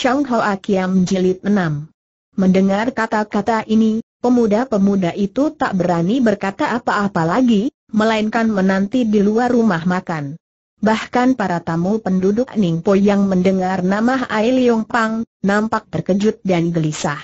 Chang Ho Akiam Jilid 6 Mendengar kata-kata ini, pemuda-pemuda itu tak berani berkata apa-apa lagi, melainkan menanti di luar rumah makan. Bahkan para tamu penduduk Ningpo yang mendengar nama Ai Leong Pang, nampak terkejut dan gelisah.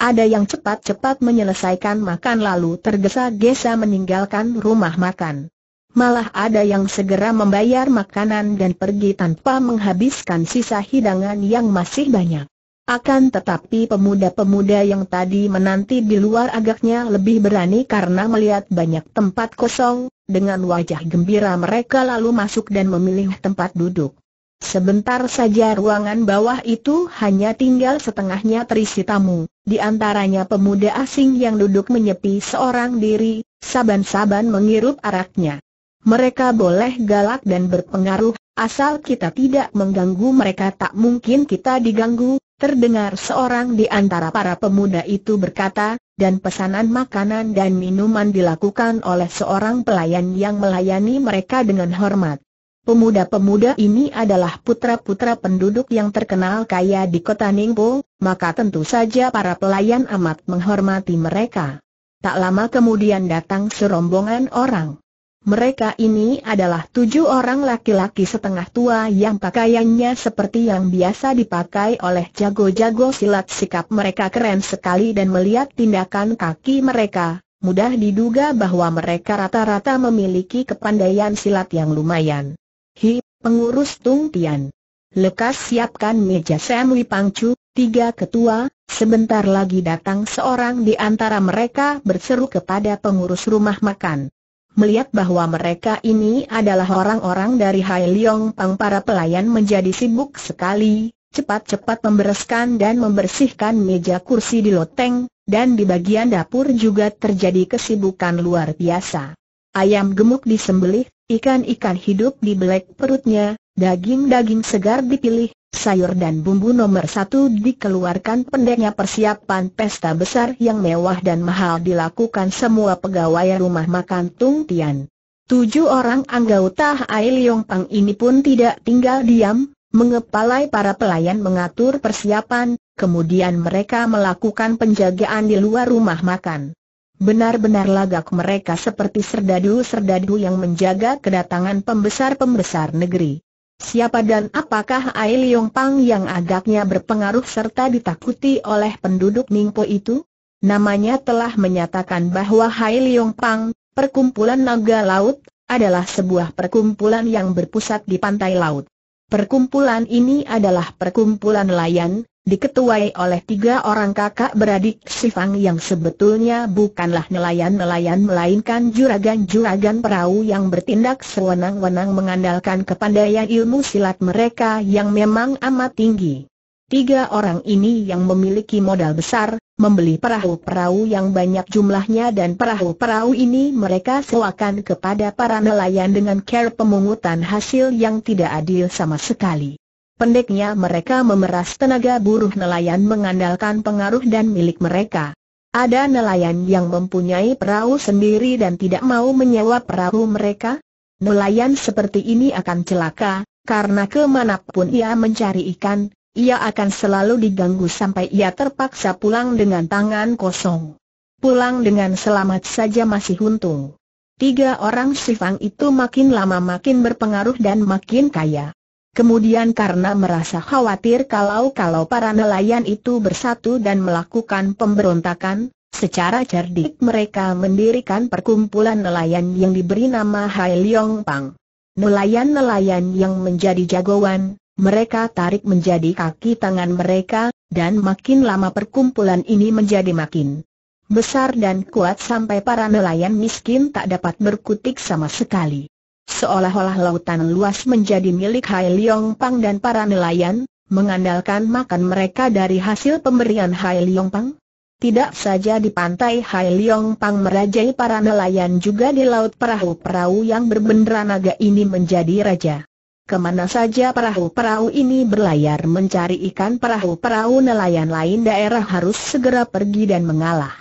Ada yang cepat-cepat menyelesaikan makan lalu tergesa-gesa meninggalkan rumah makan malah ada yang segera membayar makanan dan pergi tanpa menghabiskan sisa hidangan yang masih banyak. Akan tetapi pemuda-pemuda yang tadi menanti di luar agaknya lebih berani karena melihat banyak tempat kosong, dengan wajah gembira mereka lalu masuk dan memilih tempat duduk. Sebentar saja ruangan bawah itu hanya tinggal setengahnya terisi tamu, di antaranya pemuda asing yang duduk menyepi seorang diri, saban-saban menghirup araknya. Mereka boleh galak dan berpengaruh, asal kita tidak mengganggu mereka tak mungkin kita diganggu, terdengar seorang di antara para pemuda itu berkata, dan pesanan makanan dan minuman dilakukan oleh seorang pelayan yang melayani mereka dengan hormat. Pemuda-pemuda ini adalah putra-putra penduduk yang terkenal kaya di kota Ningbo, maka tentu saja para pelayan amat menghormati mereka. Tak lama kemudian datang serombongan orang. Mereka ini adalah tujuh orang laki-laki setengah tua yang pakaiannya seperti yang biasa dipakai oleh jago-jago silat sikap mereka keren sekali dan melihat tindakan kaki mereka, mudah diduga bahwa mereka rata-rata memiliki kepandaian silat yang lumayan. Hi, pengurus Tung Tian. Lekas siapkan meja Sam Wipangcu, tiga ketua, sebentar lagi datang seorang di antara mereka berseru kepada pengurus rumah makan. Melihat bahwa mereka ini adalah orang-orang dari Hai Leong Pang para pelayan menjadi sibuk sekali, cepat-cepat membereskan dan membersihkan meja kursi di loteng, dan di bagian dapur juga terjadi kesibukan luar biasa. Ayam gemuk disembelih, ikan-ikan hidup di belek perutnya, daging-daging segar dipilih, sayur dan bumbu nomor satu dikeluarkan pendeknya persiapan pesta besar yang mewah dan mahal dilakukan semua pegawai rumah makan Tung Tian. Tujuh orang anggota Hai Leong Pang ini pun tidak tinggal diam, mengepalai para pelayan mengatur persiapan, kemudian mereka melakukan penjagaan di luar rumah makan. Benar-benar lagak mereka seperti serdadu-serdadu yang menjaga kedatangan pembesar-pembesar negeri. Siapa dan apakah Ai Liong Pang yang agaknya berpengaruh serta ditakuti oleh penduduk Ningpo itu? Namanya telah menyatakan bahwa Hai Liong Pang, perkumpulan naga laut, adalah sebuah perkumpulan yang berpusat di pantai laut. Perkumpulan ini adalah perkumpulan nelayan, diketuai oleh tiga orang kakak beradik Sifang yang sebetulnya bukanlah nelayan-nelayan melainkan juragan-juragan perahu yang bertindak sewenang-wenang mengandalkan kepandaian ilmu silat mereka yang memang amat tinggi. Tiga orang ini yang memiliki modal besar, membeli perahu-perahu yang banyak jumlahnya dan perahu-perahu ini mereka sewakan kepada para nelayan dengan care pemungutan hasil yang tidak adil sama sekali. Pendeknya mereka memeras tenaga buruh nelayan mengandalkan pengaruh dan milik mereka. Ada nelayan yang mempunyai perahu sendiri dan tidak mau menyewa perahu mereka? Nelayan seperti ini akan celaka, karena kemanapun ia mencari ikan, ia akan selalu diganggu sampai ia terpaksa pulang dengan tangan kosong. Pulang dengan selamat saja masih untung. Tiga orang Sifang itu makin lama makin berpengaruh dan makin kaya. Kemudian karena merasa khawatir kalau-kalau para nelayan itu bersatu dan melakukan pemberontakan, secara cerdik mereka mendirikan perkumpulan nelayan yang diberi nama Hai Leong Pang. Nelayan-nelayan yang menjadi jagoan, mereka tarik menjadi kaki tangan mereka, dan makin lama perkumpulan ini menjadi makin besar dan kuat sampai para nelayan miskin tak dapat berkutik sama sekali. Seolah-olah lautan luas menjadi milik Hai Leong Pang dan para nelayan, mengandalkan makan mereka dari hasil pemberian Hai Leong Pang. Tidak saja di pantai Hai Leong Pang merajai para nelayan juga di laut perahu-perahu yang berbendera naga ini menjadi raja. Kemana saja perahu-perahu ini berlayar mencari ikan perahu-perahu nelayan lain daerah harus segera pergi dan mengalah.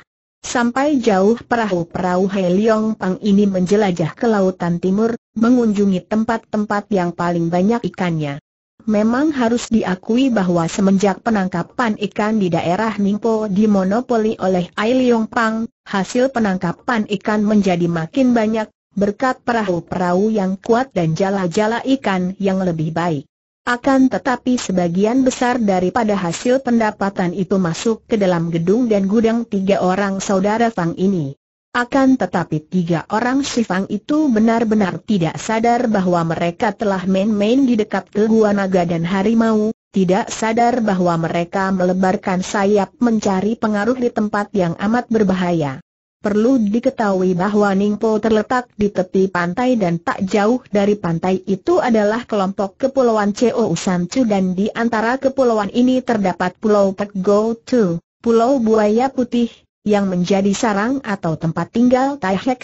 Sampai jauh perahu-perahu He Leong Pang ini menjelajah ke lautan timur, mengunjungi tempat-tempat yang paling banyak ikannya. Memang harus diakui bahwa semenjak penangkapan ikan di daerah Ningpo dimonopoli oleh Ai Leong Pang, hasil penangkapan ikan menjadi makin banyak, berkat perahu-perahu yang kuat dan jala-jala ikan yang lebih baik. Akan tetapi sebagian besar daripada hasil pendapatan itu masuk ke dalam gedung dan gudang tiga orang saudara Fang ini. Akan tetapi tiga orang si Fang itu benar-benar tidak sadar bahwa mereka telah main-main di dekat ke gua naga dan harimau, tidak sadar bahwa mereka melebarkan sayap mencari pengaruh di tempat yang amat berbahaya. Perlu diketahui bahwa Ningpo terletak di tepi pantai dan tak jauh dari pantai itu adalah kelompok kepulauan Cheo Sanchu dan di antara kepulauan ini terdapat Pulau Pek Go Tu, Pulau Buaya Putih, yang menjadi sarang atau tempat tinggal Tai Hek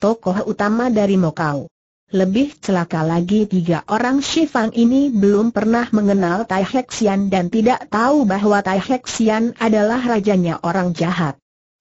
tokoh utama dari Mokau. Lebih celaka lagi tiga orang Shifang ini belum pernah mengenal Tai Hek dan tidak tahu bahwa Tai Hek adalah rajanya orang jahat.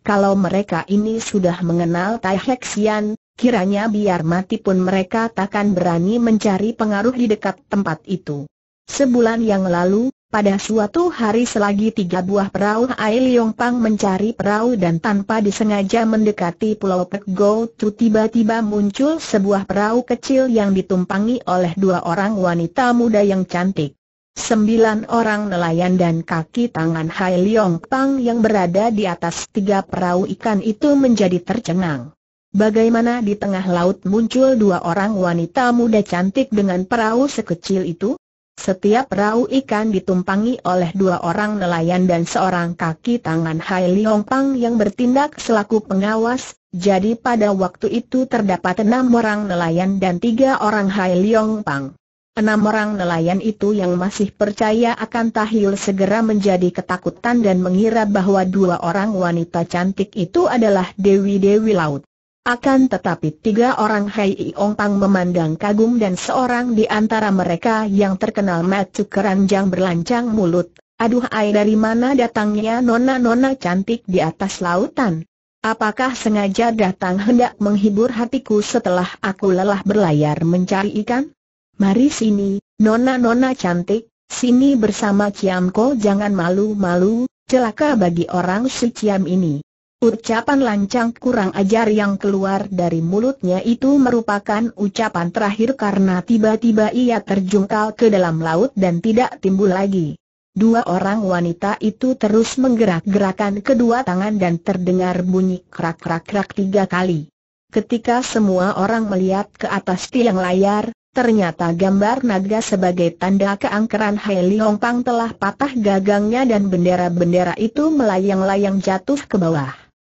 Kalau mereka ini sudah mengenal Tai Hexian, kiranya biar mati pun mereka takkan berani mencari pengaruh di dekat tempat itu. Sebulan yang lalu, pada suatu hari selagi tiga buah perahu Ai Leong Pang mencari perahu dan tanpa disengaja mendekati Pulau Pek Go Tu tiba-tiba muncul sebuah perahu kecil yang ditumpangi oleh dua orang wanita muda yang cantik. Sembilan orang nelayan dan kaki tangan Hai Leong Pang yang berada di atas tiga perahu ikan itu menjadi tercengang. Bagaimana di tengah laut muncul dua orang wanita muda cantik dengan perahu sekecil itu? Setiap perahu ikan ditumpangi oleh dua orang nelayan dan seorang kaki tangan Hai Leong Pang yang bertindak selaku pengawas, jadi pada waktu itu terdapat enam orang nelayan dan tiga orang Hai Leong Pang. Enam orang nelayan itu yang masih percaya akan tahil segera menjadi ketakutan dan mengira bahwa dua orang wanita cantik itu adalah Dewi-Dewi Laut. Akan tetapi tiga orang Hai Ong Pang memandang kagum dan seorang di antara mereka yang terkenal Matu Keranjang berlancang mulut. Aduh ai dari mana datangnya nona-nona cantik di atas lautan? Apakah sengaja datang hendak menghibur hatiku setelah aku lelah berlayar mencari ikan? Mari sini, nona-nona cantik, sini bersama Ciam Ko jangan malu-malu, celaka bagi orang si Ciam ini. Ucapan lancang kurang ajar yang keluar dari mulutnya itu merupakan ucapan terakhir karena tiba-tiba ia terjungkal ke dalam laut dan tidak timbul lagi. Dua orang wanita itu terus menggerak-gerakan kedua tangan dan terdengar bunyi krak-krak-krak tiga kali. Ketika semua orang melihat ke atas tiang layar, Ternyata gambar naga sebagai tanda keangkeran Hai Leong Pang telah patah gagangnya dan bendera-bendera itu melayang-layang jatuh ke bawah.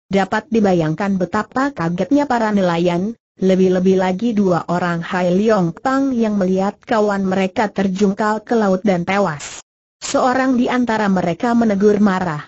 Dapat dibayangkan betapa kagetnya para nelayan, lebih-lebih lagi dua orang Hai Leong Pang yang melihat kawan mereka terjungkal ke laut dan tewas. Seorang di antara mereka menegur marah.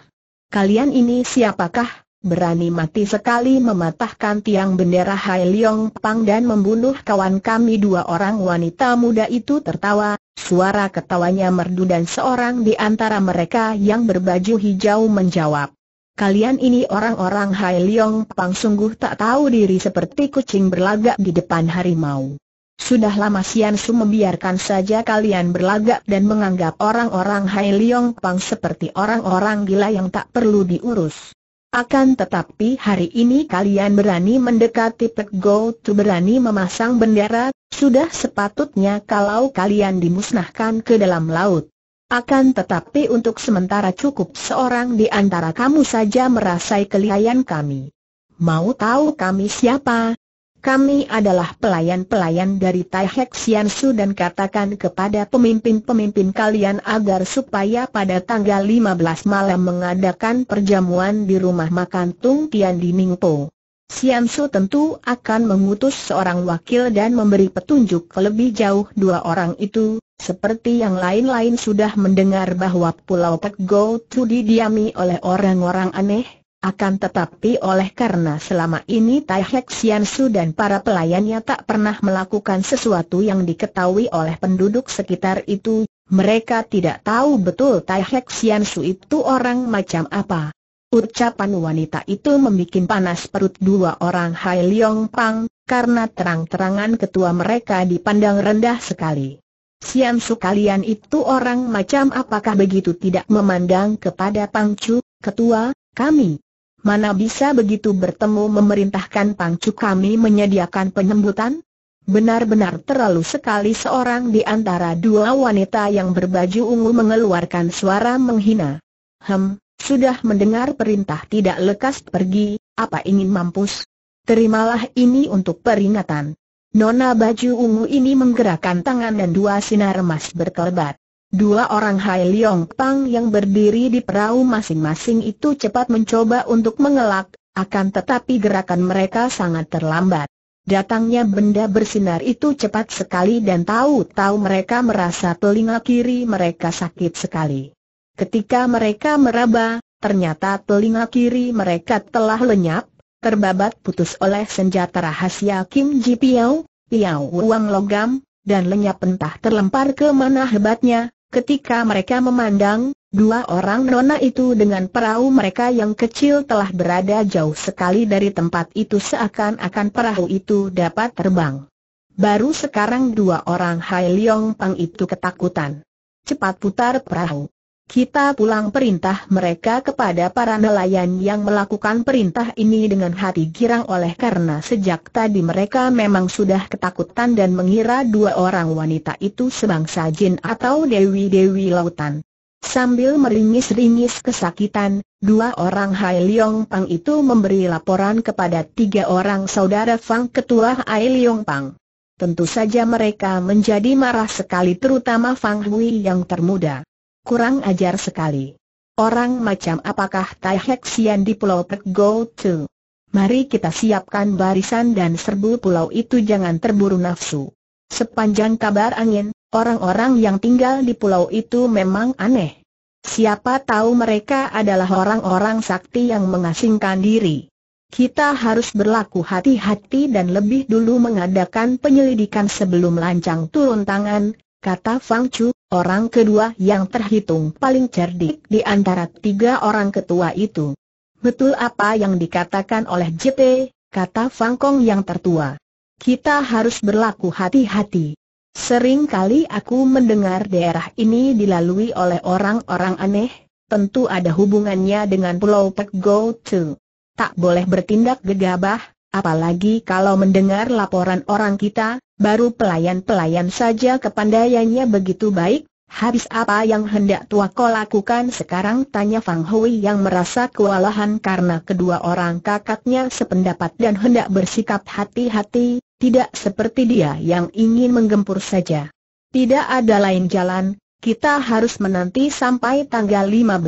Kalian ini siapakah? berani mati sekali mematahkan tiang bendera Hai Leong Pang dan membunuh kawan kami dua orang wanita muda itu tertawa, suara ketawanya merdu dan seorang di antara mereka yang berbaju hijau menjawab. Kalian ini orang-orang Hai Leong Pang sungguh tak tahu diri seperti kucing berlagak di depan harimau. Sudah lama Sian Su membiarkan saja kalian berlagak dan menganggap orang-orang Hai Leong Pang seperti orang-orang gila yang tak perlu diurus. Akan tetapi hari ini kalian berani mendekati Pek Go Tu berani memasang bendera, sudah sepatutnya kalau kalian dimusnahkan ke dalam laut. Akan tetapi untuk sementara cukup seorang di antara kamu saja merasai kelihayan kami. Mau tahu kami siapa? Kami adalah pelayan-pelayan dari Tai Hek Sian Su dan katakan kepada pemimpin-pemimpin kalian agar supaya pada tanggal 15 malam mengadakan perjamuan di rumah makan Tung Tian di Ningpo. Sian Su tentu akan mengutus seorang wakil dan memberi petunjuk ke lebih jauh dua orang itu, seperti yang lain-lain sudah mendengar bahwa Pulau Pek Go Tu didiami oleh orang-orang aneh, akan tetapi oleh karena selama ini Tai Hek Su dan para pelayannya tak pernah melakukan sesuatu yang diketahui oleh penduduk sekitar itu, mereka tidak tahu betul Tai Hek Su itu orang macam apa. Ucapan wanita itu membuat panas perut dua orang Hai Leong Pang, karena terang-terangan ketua mereka dipandang rendah sekali. Sian Su kalian itu orang macam apakah begitu tidak memandang kepada Pang Chu, ketua, kami, Mana bisa begitu bertemu memerintahkan pangcu kami menyediakan penyembutan? Benar-benar terlalu sekali seorang di antara dua wanita yang berbaju ungu mengeluarkan suara menghina. Hem, sudah mendengar perintah tidak lekas pergi, apa ingin mampus? Terimalah ini untuk peringatan. Nona baju ungu ini menggerakkan tangan dan dua sinar emas berkelebat. Dua orang Hai Leong Pang yang berdiri di perahu masing-masing itu cepat mencoba untuk mengelak, akan tetapi gerakan mereka sangat terlambat. Datangnya benda bersinar itu cepat sekali dan tahu-tahu mereka merasa telinga kiri mereka sakit sekali. Ketika mereka meraba, ternyata telinga kiri mereka telah lenyap, terbabat putus oleh senjata rahasia Kim Ji Piao, Piao Wang Logam, dan lenyap entah terlempar ke mana hebatnya, Ketika mereka memandang, dua orang nona itu dengan perahu mereka yang kecil telah berada jauh sekali dari tempat itu seakan-akan perahu itu dapat terbang. Baru sekarang dua orang Hai Leong Pang itu ketakutan. Cepat putar perahu. Kita pulang perintah mereka kepada para nelayan yang melakukan perintah ini dengan hati girang oleh karena sejak tadi mereka memang sudah ketakutan dan mengira dua orang wanita itu sebangsa jin atau dewi-dewi lautan. Sambil meringis-ringis kesakitan, dua orang Hai Leong Pang itu memberi laporan kepada tiga orang saudara Fang ketua Hai Leong Pang. Tentu saja mereka menjadi marah sekali terutama Fang Hui yang termuda. Kurang ajar sekali. Orang macam apakah Tai Hek Sian di Pulau Pek Go Tu? Mari kita siapkan barisan dan serbu pulau itu jangan terburu nafsu. Sepanjang kabar angin, orang-orang yang tinggal di pulau itu memang aneh. Siapa tahu mereka adalah orang-orang sakti yang mengasingkan diri. Kita harus berlaku hati-hati dan lebih dulu mengadakan penyelidikan sebelum lancang turun tangan, kata Fang Chu, orang kedua yang terhitung paling cerdik di antara tiga orang ketua itu. Betul apa yang dikatakan oleh JT, kata Fang Kong yang tertua. Kita harus berlaku hati-hati. Sering kali aku mendengar daerah ini dilalui oleh orang-orang aneh, tentu ada hubungannya dengan Pulau Pek Go Tak boleh bertindak gegabah, Apalagi kalau mendengar laporan orang kita, baru pelayan-pelayan saja kepandaiannya begitu baik, habis apa yang hendak tua kau lakukan sekarang tanya Fang Hui yang merasa kewalahan karena kedua orang kakaknya sependapat dan hendak bersikap hati-hati, tidak seperti dia yang ingin menggempur saja. Tidak ada lain jalan, kita harus menanti sampai tanggal 15.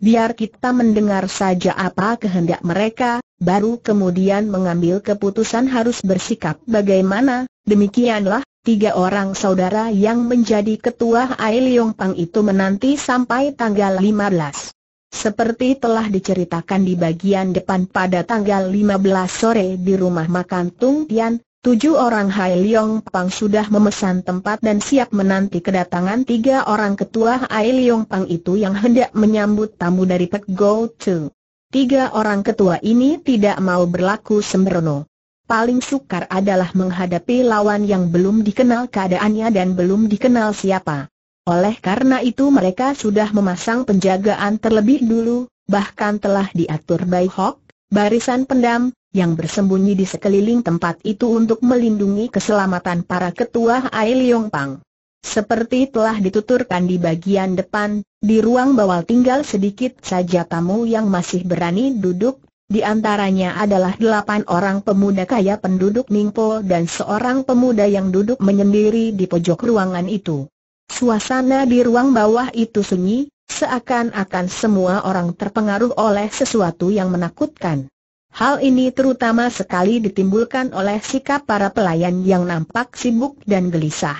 Biar kita mendengar saja apa kehendak mereka, baru kemudian mengambil keputusan harus bersikap bagaimana, demikianlah, tiga orang saudara yang menjadi ketua Ai Pang itu menanti sampai tanggal 15. Seperti telah diceritakan di bagian depan pada tanggal 15 sore di rumah makan Tung Tian, tujuh orang Hai Leong Pang sudah memesan tempat dan siap menanti kedatangan tiga orang ketua Hai Leong Pang itu yang hendak menyambut tamu dari Pek Go Tung. Tiga orang ketua ini tidak mau berlaku sembrono. Paling sukar adalah menghadapi lawan yang belum dikenal keadaannya dan belum dikenal siapa. Oleh karena itu mereka sudah memasang penjagaan terlebih dulu, bahkan telah diatur by Hok, barisan pendam, yang bersembunyi di sekeliling tempat itu untuk melindungi keselamatan para ketua Ail Pang. Seperti telah dituturkan di bagian depan, di ruang bawah tinggal sedikit saja tamu yang masih berani duduk, di antaranya adalah delapan orang pemuda kaya penduduk Ningpo dan seorang pemuda yang duduk menyendiri di pojok ruangan itu. Suasana di ruang bawah itu sunyi, seakan-akan semua orang terpengaruh oleh sesuatu yang menakutkan. Hal ini terutama sekali ditimbulkan oleh sikap para pelayan yang nampak sibuk dan gelisah.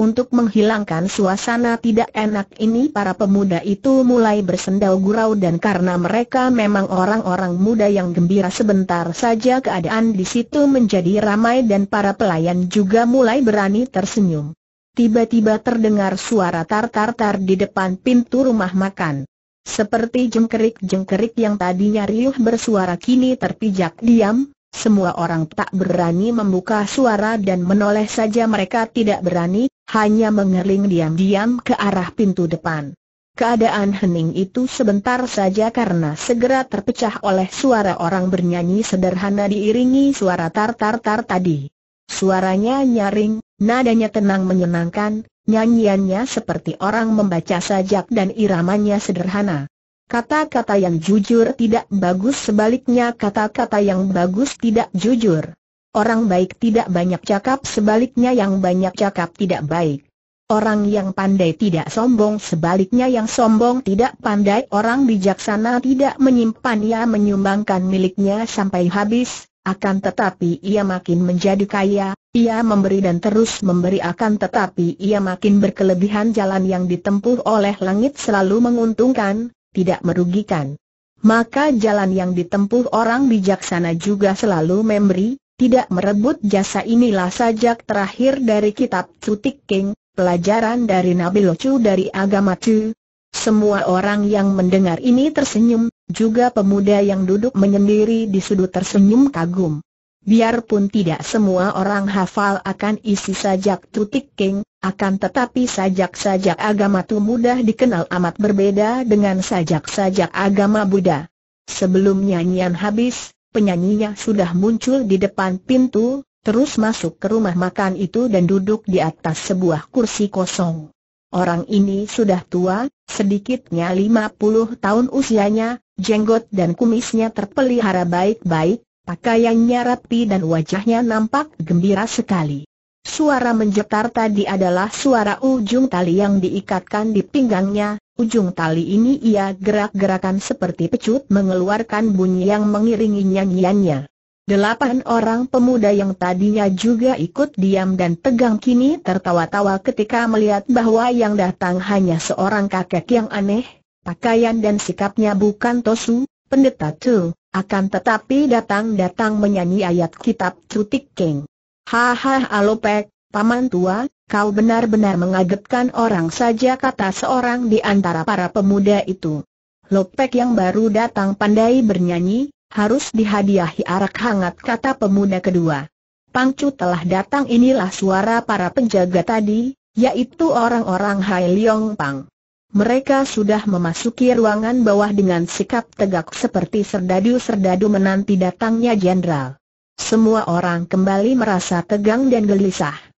Untuk menghilangkan suasana tidak enak ini para pemuda itu mulai bersendau gurau dan karena mereka memang orang-orang muda yang gembira sebentar saja keadaan di situ menjadi ramai dan para pelayan juga mulai berani tersenyum. Tiba-tiba terdengar suara tar-tar-tar di depan pintu rumah makan. Seperti jengkerik-jengkerik yang tadinya riuh bersuara kini terpijak diam, semua orang tak berani membuka suara dan menoleh saja mereka tidak berani, hanya mengerling diam-diam ke arah pintu depan. Keadaan hening itu sebentar saja karena segera terpecah oleh suara orang bernyanyi sederhana diiringi suara tar-tar-tar tadi. Suaranya nyaring, nadanya tenang menyenangkan, nyanyiannya seperti orang membaca sajak dan iramanya sederhana. Kata-kata yang jujur tidak bagus sebaliknya kata-kata yang bagus tidak jujur. Orang baik tidak banyak cakap sebaliknya yang banyak cakap tidak baik. Orang yang pandai tidak sombong sebaliknya yang sombong tidak pandai. Orang bijaksana tidak menyimpan ia menyumbangkan miliknya sampai habis, akan tetapi ia makin menjadi kaya, ia memberi dan terus memberi akan tetapi ia makin berkelebihan jalan yang ditempuh oleh langit selalu menguntungkan, tidak merugikan. Maka jalan yang ditempuh orang bijaksana juga selalu memberi, tidak merebut jasa inilah sajak terakhir dari kitab Cutik King, pelajaran dari Nabi Locu dari agama Chu. Semua orang yang mendengar ini tersenyum, juga pemuda yang duduk menyendiri di sudut tersenyum kagum. Biarpun tidak semua orang hafal akan isi sajak Cutik King, akan tetapi sajak-sajak agama Tu mudah dikenal amat berbeda dengan sajak-sajak agama Buddha. Sebelum nyanyian habis, penyanyinya sudah muncul di depan pintu, terus masuk ke rumah makan itu dan duduk di atas sebuah kursi kosong. Orang ini sudah tua, sedikitnya 50 tahun usianya, jenggot dan kumisnya terpelihara baik-baik, pakaiannya rapi dan wajahnya nampak gembira sekali. Suara menjetar tadi adalah suara ujung tali yang diikatkan di pinggangnya, Ujung tali ini ia gerak-gerakan seperti pecut mengeluarkan bunyi yang mengiringi nyanyiannya. Delapan orang pemuda yang tadinya juga ikut diam dan tegang kini tertawa-tawa ketika melihat bahwa yang datang hanya seorang kakek yang aneh, pakaian dan sikapnya bukan Tosu, pendeta Tu, akan tetapi datang-datang menyanyi ayat kitab Cutik King. Hahaha Alopek, paman tua, Kau benar-benar mengagetkan orang saja kata seorang di antara para pemuda itu. Lopek yang baru datang pandai bernyanyi, harus dihadiahi arak hangat kata pemuda kedua. Pangcu telah datang inilah suara para penjaga tadi, yaitu orang-orang Hai Leong Pang. Mereka sudah memasuki ruangan bawah dengan sikap tegak seperti serdadu-serdadu menanti datangnya jenderal. Semua orang kembali merasa tegang dan gelisah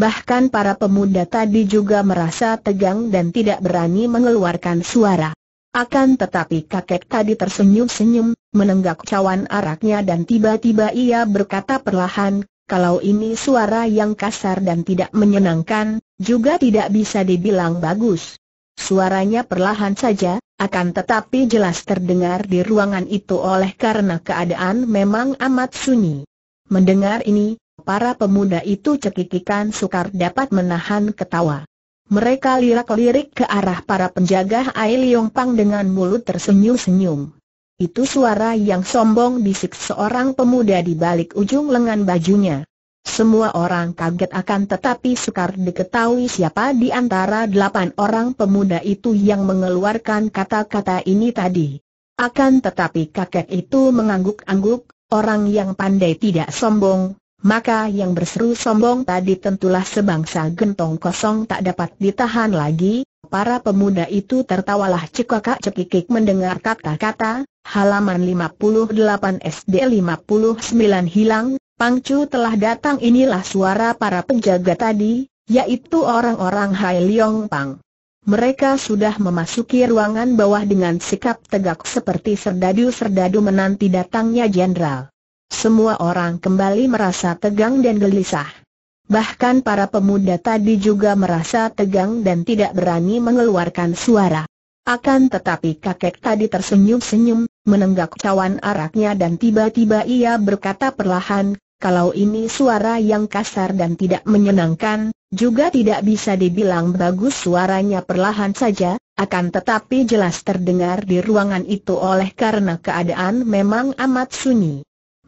bahkan para pemuda tadi juga merasa tegang dan tidak berani mengeluarkan suara. Akan tetapi kakek tadi tersenyum-senyum, menenggak cawan araknya dan tiba-tiba ia berkata perlahan, kalau ini suara yang kasar dan tidak menyenangkan, juga tidak bisa dibilang bagus. Suaranya perlahan saja, akan tetapi jelas terdengar di ruangan itu oleh karena keadaan memang amat sunyi. Mendengar ini, Para pemuda itu cekikikan sukar dapat menahan ketawa. Mereka lirak-lirik ke arah para penjaga Ai Yong Pang dengan mulut tersenyum-senyum. Itu suara yang sombong bisik seorang pemuda di balik ujung lengan bajunya. Semua orang kaget akan tetapi sukar diketahui siapa di antara delapan orang pemuda itu yang mengeluarkan kata-kata ini tadi. Akan tetapi kakek itu mengangguk-angguk, orang yang pandai tidak sombong, maka yang berseru sombong tadi tentulah sebangsa gentong kosong tak dapat ditahan lagi. Para pemuda itu tertawalah cekakak cekikik mendengar kata-kata, halaman 58 SD 59 hilang, Pangcu telah datang inilah suara para penjaga tadi, yaitu orang-orang Hai Leong Pang. Mereka sudah memasuki ruangan bawah dengan sikap tegak seperti serdadu-serdadu menanti datangnya jenderal semua orang kembali merasa tegang dan gelisah. Bahkan para pemuda tadi juga merasa tegang dan tidak berani mengeluarkan suara. Akan tetapi kakek tadi tersenyum-senyum, menenggak cawan araknya dan tiba-tiba ia berkata perlahan, kalau ini suara yang kasar dan tidak menyenangkan, juga tidak bisa dibilang bagus suaranya perlahan saja, akan tetapi jelas terdengar di ruangan itu oleh karena keadaan memang amat sunyi.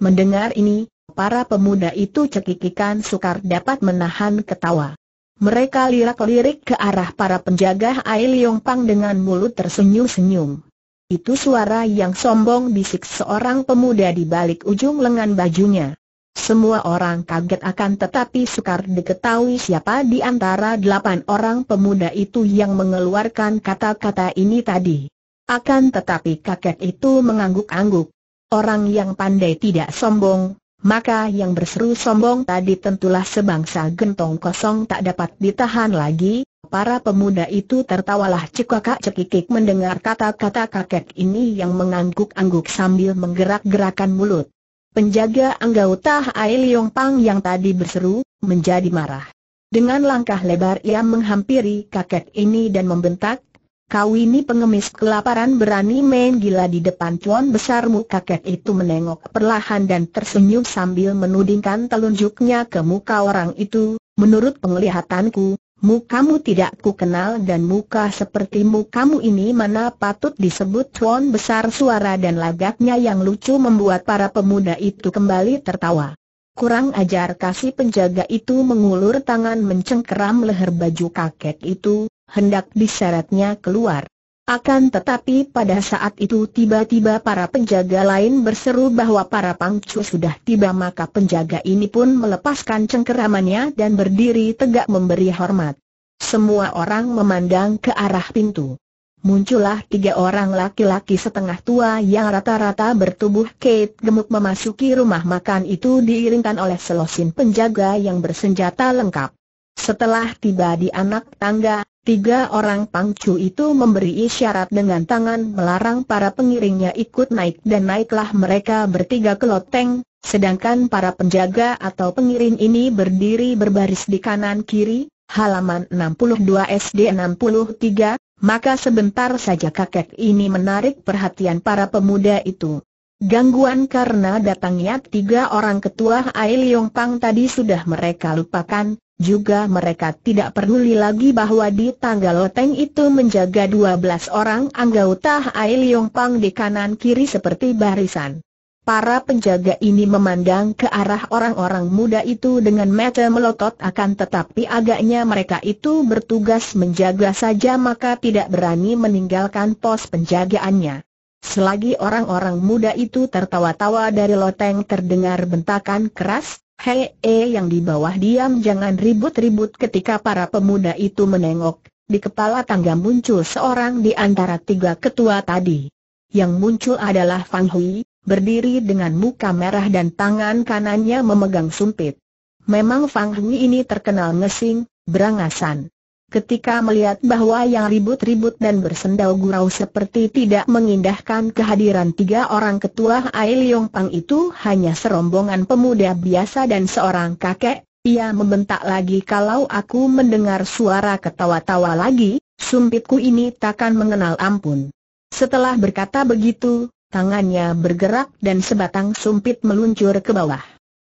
Mendengar ini, para pemuda itu cekikikan sukar dapat menahan ketawa. Mereka lirak-lirik ke arah para penjaga Ail Yong Pang dengan mulut tersenyum-senyum. Itu suara yang sombong bisik seorang pemuda di balik ujung lengan bajunya. Semua orang kaget akan tetapi sukar diketahui siapa di antara delapan orang pemuda itu yang mengeluarkan kata-kata ini tadi. Akan tetapi kakek itu mengangguk-angguk. Orang yang pandai tidak sombong, maka yang berseru sombong tadi tentulah sebangsa gentong kosong tak dapat ditahan lagi. Para pemuda itu tertawalah cekakak cekikik mendengar kata-kata kakek ini yang mengangguk-angguk sambil menggerak-gerakan mulut. Penjaga anggota Ai Leong Pang yang tadi berseru, menjadi marah. Dengan langkah lebar ia menghampiri kakek ini dan membentak, Kau ini pengemis kelaparan berani main gila di depan tuan besarmu kakek itu menengok perlahan dan tersenyum sambil menudingkan telunjuknya ke muka orang itu, menurut penglihatanku, Mukamu tidak ku kenal dan muka seperti mukamu ini mana patut disebut tuan besar suara dan lagaknya yang lucu membuat para pemuda itu kembali tertawa. Kurang ajar kasih penjaga itu mengulur tangan mencengkeram leher baju kakek itu, hendak diseretnya keluar. Akan tetapi pada saat itu tiba-tiba para penjaga lain berseru bahwa para pangcu sudah tiba maka penjaga ini pun melepaskan cengkeramannya dan berdiri tegak memberi hormat. Semua orang memandang ke arah pintu. Muncullah tiga orang laki-laki setengah tua yang rata-rata bertubuh Kate gemuk memasuki rumah makan itu diiringkan oleh selosin penjaga yang bersenjata lengkap. Setelah tiba di anak tangga, Tiga orang pangcu itu memberi isyarat dengan tangan melarang para pengiringnya ikut naik dan naiklah mereka bertiga ke loteng, sedangkan para penjaga atau pengiring ini berdiri berbaris di kanan kiri, halaman 62 SD 63, maka sebentar saja kakek ini menarik perhatian para pemuda itu. Gangguan karena datangnya tiga orang ketua Ai Leong Pang tadi sudah mereka lupakan, juga mereka tidak peduli lagi bahwa di tangga loteng itu menjaga 12 orang anggota Hai Yong Pang di kanan kiri seperti barisan. Para penjaga ini memandang ke arah orang-orang muda itu dengan mata melotot akan tetapi agaknya mereka itu bertugas menjaga saja maka tidak berani meninggalkan pos penjagaannya. Selagi orang-orang muda itu tertawa-tawa dari loteng terdengar bentakan keras, Hei, -e yang di bawah diam jangan ribut-ribut ketika para pemuda itu menengok, di kepala tangga muncul seorang di antara tiga ketua tadi. Yang muncul adalah Fang Hui, berdiri dengan muka merah dan tangan kanannya memegang sumpit. Memang Fang Hui ini terkenal ngesing, berangasan. Ketika melihat bahwa yang ribut-ribut dan bersendau gurau seperti tidak mengindahkan kehadiran tiga orang ketua Ai Leong Pang itu hanya serombongan pemuda biasa dan seorang kakek, ia membentak lagi kalau aku mendengar suara ketawa-tawa lagi, sumpitku ini takkan mengenal ampun. Setelah berkata begitu, tangannya bergerak dan sebatang sumpit meluncur ke bawah.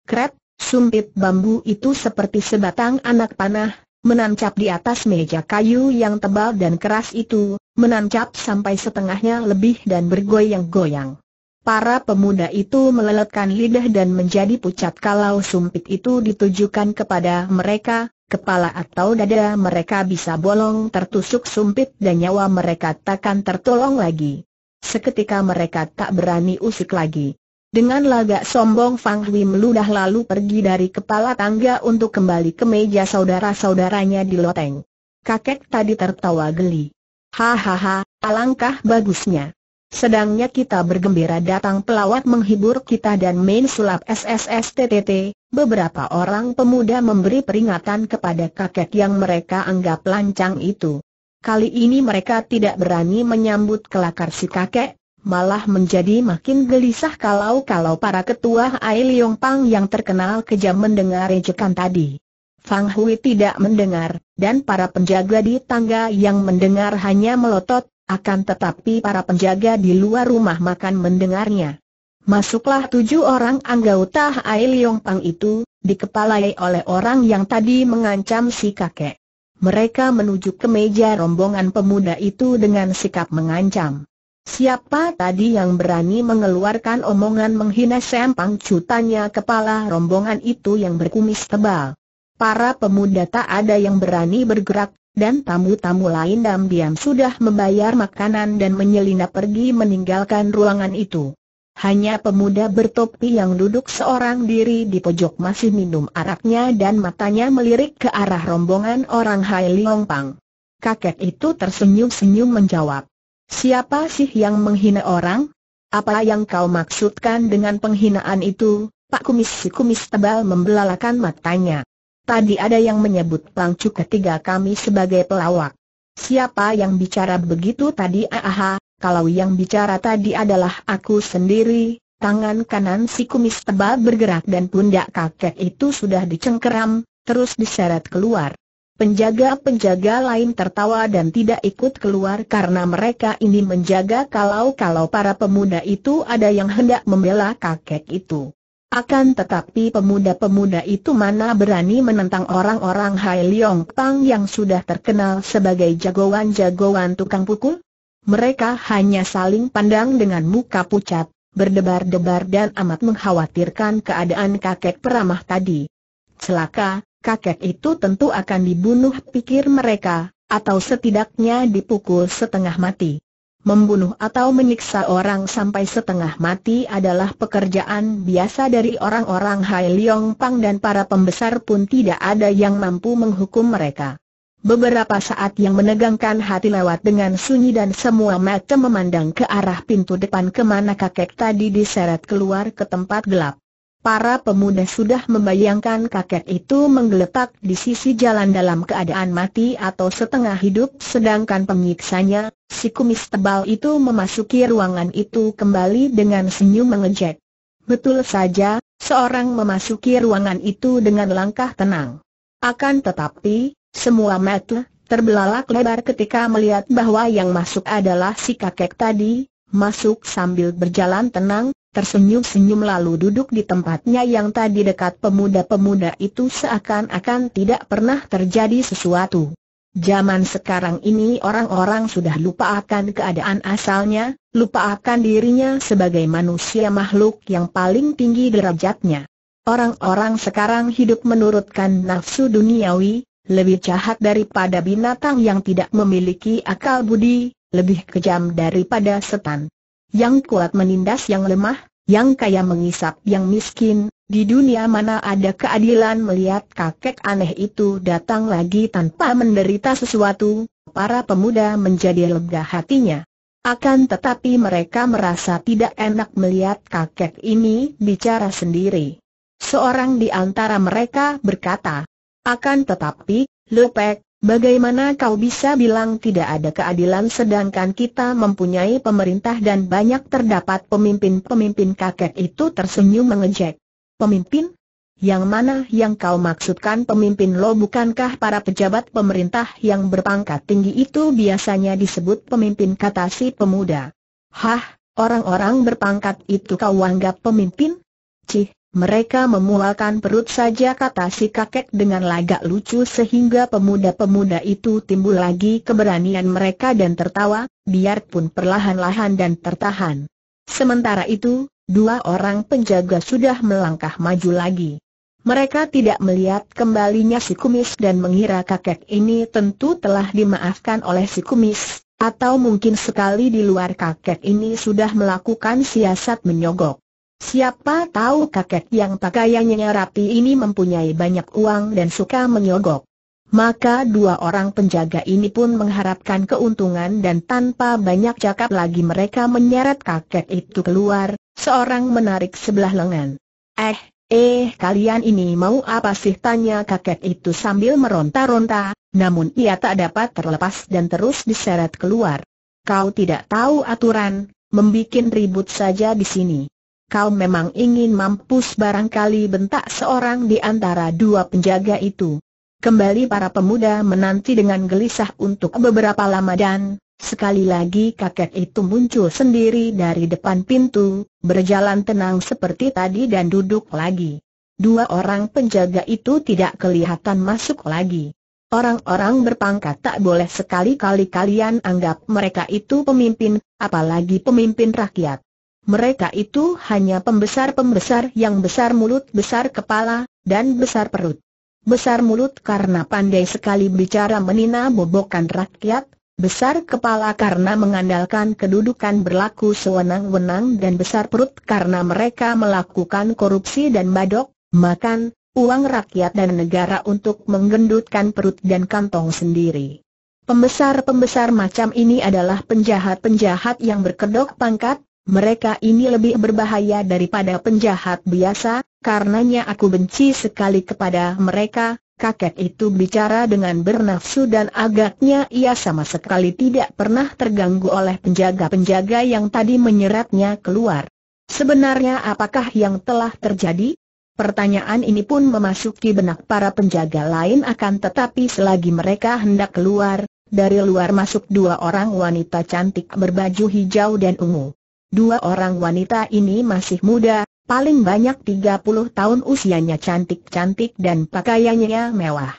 Kret, sumpit bambu itu seperti sebatang anak panah, menancap di atas meja kayu yang tebal dan keras itu, menancap sampai setengahnya lebih dan bergoyang-goyang. Para pemuda itu meleletkan lidah dan menjadi pucat kalau sumpit itu ditujukan kepada mereka, kepala atau dada mereka bisa bolong tertusuk sumpit dan nyawa mereka takkan tertolong lagi. Seketika mereka tak berani usik lagi. Dengan lagak sombong Fang Hui meludah lalu pergi dari kepala tangga untuk kembali ke meja saudara-saudaranya di loteng. Kakek tadi tertawa geli. Hahaha, alangkah bagusnya. Sedangnya kita bergembira datang pelawat menghibur kita dan main sulap SSSTTT, beberapa orang pemuda memberi peringatan kepada kakek yang mereka anggap lancang itu. Kali ini mereka tidak berani menyambut kelakar si kakek, malah menjadi makin gelisah kalau-kalau para ketua Ai Leong Pang yang terkenal kejam mendengar ejekan tadi. Fang Hui tidak mendengar, dan para penjaga di tangga yang mendengar hanya melotot, akan tetapi para penjaga di luar rumah makan mendengarnya. Masuklah tujuh orang anggota Ai Leong Pang itu, dikepalai oleh orang yang tadi mengancam si kakek. Mereka menuju ke meja rombongan pemuda itu dengan sikap mengancam. Siapa tadi yang berani mengeluarkan omongan menghina sempang? cutanya kepala rombongan itu yang berkumis tebal. Para pemuda tak ada yang berani bergerak, dan tamu-tamu lain diam-diam sudah membayar makanan dan menyelinap pergi meninggalkan ruangan itu. Hanya pemuda bertopi yang duduk seorang diri di pojok masih minum araknya dan matanya melirik ke arah rombongan orang Hai Liong Pang. Kakek itu tersenyum-senyum menjawab. Siapa sih yang menghina orang? Apa yang kau maksudkan dengan penghinaan itu? Pak Kumis si Kumis tebal membelalakan matanya. Tadi ada yang menyebut pelangcu ketiga kami sebagai pelawak. Siapa yang bicara begitu tadi? Aha, kalau yang bicara tadi adalah aku sendiri. Tangan kanan si kumis tebal bergerak dan pundak kakek itu sudah dicengkeram, terus diseret keluar. Penjaga-penjaga lain tertawa dan tidak ikut keluar karena mereka ini menjaga kalau-kalau para pemuda itu ada yang hendak membela kakek itu. Akan tetapi pemuda-pemuda itu mana berani menentang orang-orang Hai Leong Pang yang sudah terkenal sebagai jagoan-jagoan tukang pukul? Mereka hanya saling pandang dengan muka pucat, berdebar-debar dan amat mengkhawatirkan keadaan kakek peramah tadi. Celaka, kakek itu tentu akan dibunuh pikir mereka, atau setidaknya dipukul setengah mati. Membunuh atau menyiksa orang sampai setengah mati adalah pekerjaan biasa dari orang-orang Hai Leong Pang dan para pembesar pun tidak ada yang mampu menghukum mereka. Beberapa saat yang menegangkan hati lewat dengan sunyi dan semua mata memandang ke arah pintu depan kemana kakek tadi diseret keluar ke tempat gelap. Para pemuda sudah membayangkan kakek itu menggeletak di sisi jalan dalam keadaan mati atau setengah hidup sedangkan penyiksanya, si kumis tebal itu memasuki ruangan itu kembali dengan senyum mengejek. Betul saja, seorang memasuki ruangan itu dengan langkah tenang. Akan tetapi, semua mata terbelalak lebar ketika melihat bahwa yang masuk adalah si kakek tadi, masuk sambil berjalan tenang, tersenyum-senyum lalu duduk di tempatnya yang tadi dekat pemuda-pemuda itu seakan-akan tidak pernah terjadi sesuatu. Zaman sekarang ini orang-orang sudah lupa akan keadaan asalnya, lupa akan dirinya sebagai manusia makhluk yang paling tinggi derajatnya. Orang-orang sekarang hidup menurutkan nafsu duniawi, lebih jahat daripada binatang yang tidak memiliki akal budi, lebih kejam daripada setan. Yang kuat menindas yang lemah, yang kaya mengisap yang miskin, di dunia mana ada keadilan melihat kakek aneh itu datang lagi tanpa menderita sesuatu, para pemuda menjadi lega hatinya. Akan tetapi mereka merasa tidak enak melihat kakek ini bicara sendiri. Seorang di antara mereka berkata, akan tetapi, Lepek, Bagaimana kau bisa bilang tidak ada keadilan sedangkan kita mempunyai pemerintah dan banyak terdapat pemimpin-pemimpin kakek itu tersenyum mengejek. Pemimpin? Yang mana yang kau maksudkan pemimpin lo bukankah para pejabat pemerintah yang berpangkat tinggi itu biasanya disebut pemimpin kata si pemuda. Hah, orang-orang berpangkat itu kau anggap pemimpin? Cih, mereka memulakan perut saja kata si kakek dengan lagak lucu sehingga pemuda-pemuda itu timbul lagi keberanian mereka dan tertawa, biarpun perlahan-lahan dan tertahan. Sementara itu, dua orang penjaga sudah melangkah maju lagi. Mereka tidak melihat kembalinya si kumis dan mengira kakek ini tentu telah dimaafkan oleh si kumis, atau mungkin sekali di luar kakek ini sudah melakukan siasat menyogok. Siapa tahu kakek yang pakaiannya rapi ini mempunyai banyak uang dan suka menyogok. Maka dua orang penjaga ini pun mengharapkan keuntungan dan tanpa banyak cakap lagi mereka menyeret kakek itu keluar, seorang menarik sebelah lengan. Eh, eh kalian ini mau apa sih tanya kakek itu sambil meronta-ronta, namun ia tak dapat terlepas dan terus diseret keluar. Kau tidak tahu aturan, membuat ribut saja di sini kau memang ingin mampus barangkali bentak seorang di antara dua penjaga itu. Kembali para pemuda menanti dengan gelisah untuk beberapa lama dan, sekali lagi kakek itu muncul sendiri dari depan pintu, berjalan tenang seperti tadi dan duduk lagi. Dua orang penjaga itu tidak kelihatan masuk lagi. Orang-orang berpangkat tak boleh sekali-kali kalian anggap mereka itu pemimpin, apalagi pemimpin rakyat. Mereka itu hanya pembesar-pembesar yang besar mulut, besar kepala, dan besar perut. Besar mulut karena pandai sekali bicara menina bobokan rakyat, besar kepala karena mengandalkan kedudukan berlaku sewenang-wenang dan besar perut karena mereka melakukan korupsi dan badok, makan, uang rakyat dan negara untuk menggendutkan perut dan kantong sendiri. Pembesar-pembesar macam ini adalah penjahat-penjahat yang berkedok pangkat, mereka ini lebih berbahaya daripada penjahat biasa, karenanya aku benci sekali kepada mereka, Kakek itu bicara dengan bernafsu dan agaknya ia sama sekali tidak pernah terganggu oleh penjaga-penjaga yang tadi menyeretnya keluar. Sebenarnya apakah yang telah terjadi? Pertanyaan ini pun memasuki benak para penjaga lain akan tetapi selagi mereka hendak keluar, dari luar masuk dua orang wanita cantik berbaju hijau dan ungu. Dua orang wanita ini masih muda, paling banyak 30 tahun usianya cantik-cantik dan pakaiannya mewah.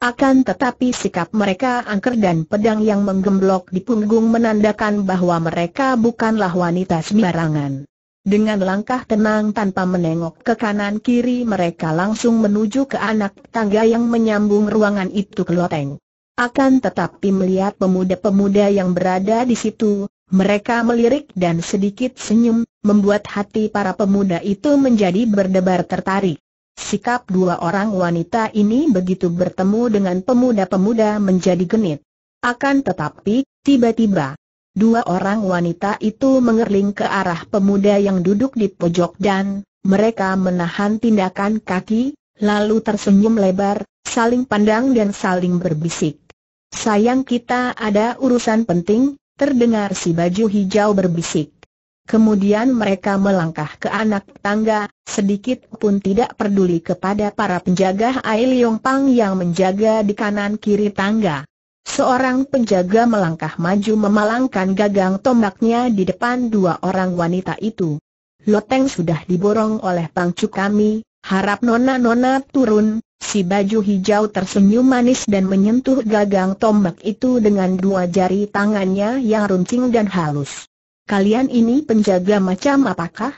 Akan tetapi sikap mereka angker dan pedang yang menggemblok di punggung menandakan bahwa mereka bukanlah wanita sembarangan. Dengan langkah tenang tanpa menengok ke kanan kiri mereka langsung menuju ke anak tangga yang menyambung ruangan itu ke loteng. Akan tetapi melihat pemuda-pemuda yang berada di situ, mereka melirik dan sedikit senyum, membuat hati para pemuda itu menjadi berdebar tertarik. Sikap dua orang wanita ini begitu bertemu dengan pemuda-pemuda menjadi genit. Akan tetapi, tiba-tiba, dua orang wanita itu mengerling ke arah pemuda yang duduk di pojok dan mereka menahan tindakan kaki, lalu tersenyum lebar, saling pandang dan saling berbisik. Sayang kita ada urusan penting, terdengar si baju hijau berbisik. Kemudian mereka melangkah ke anak tangga, sedikit pun tidak peduli kepada para penjaga Ai Yong Pang yang menjaga di kanan kiri tangga. Seorang penjaga melangkah maju memalangkan gagang tombaknya di depan dua orang wanita itu. Loteng sudah diborong oleh pangcu kami, harap nona-nona turun, Si baju hijau tersenyum manis dan menyentuh gagang tombak itu dengan dua jari tangannya yang runcing dan halus. Kalian ini penjaga macam apakah?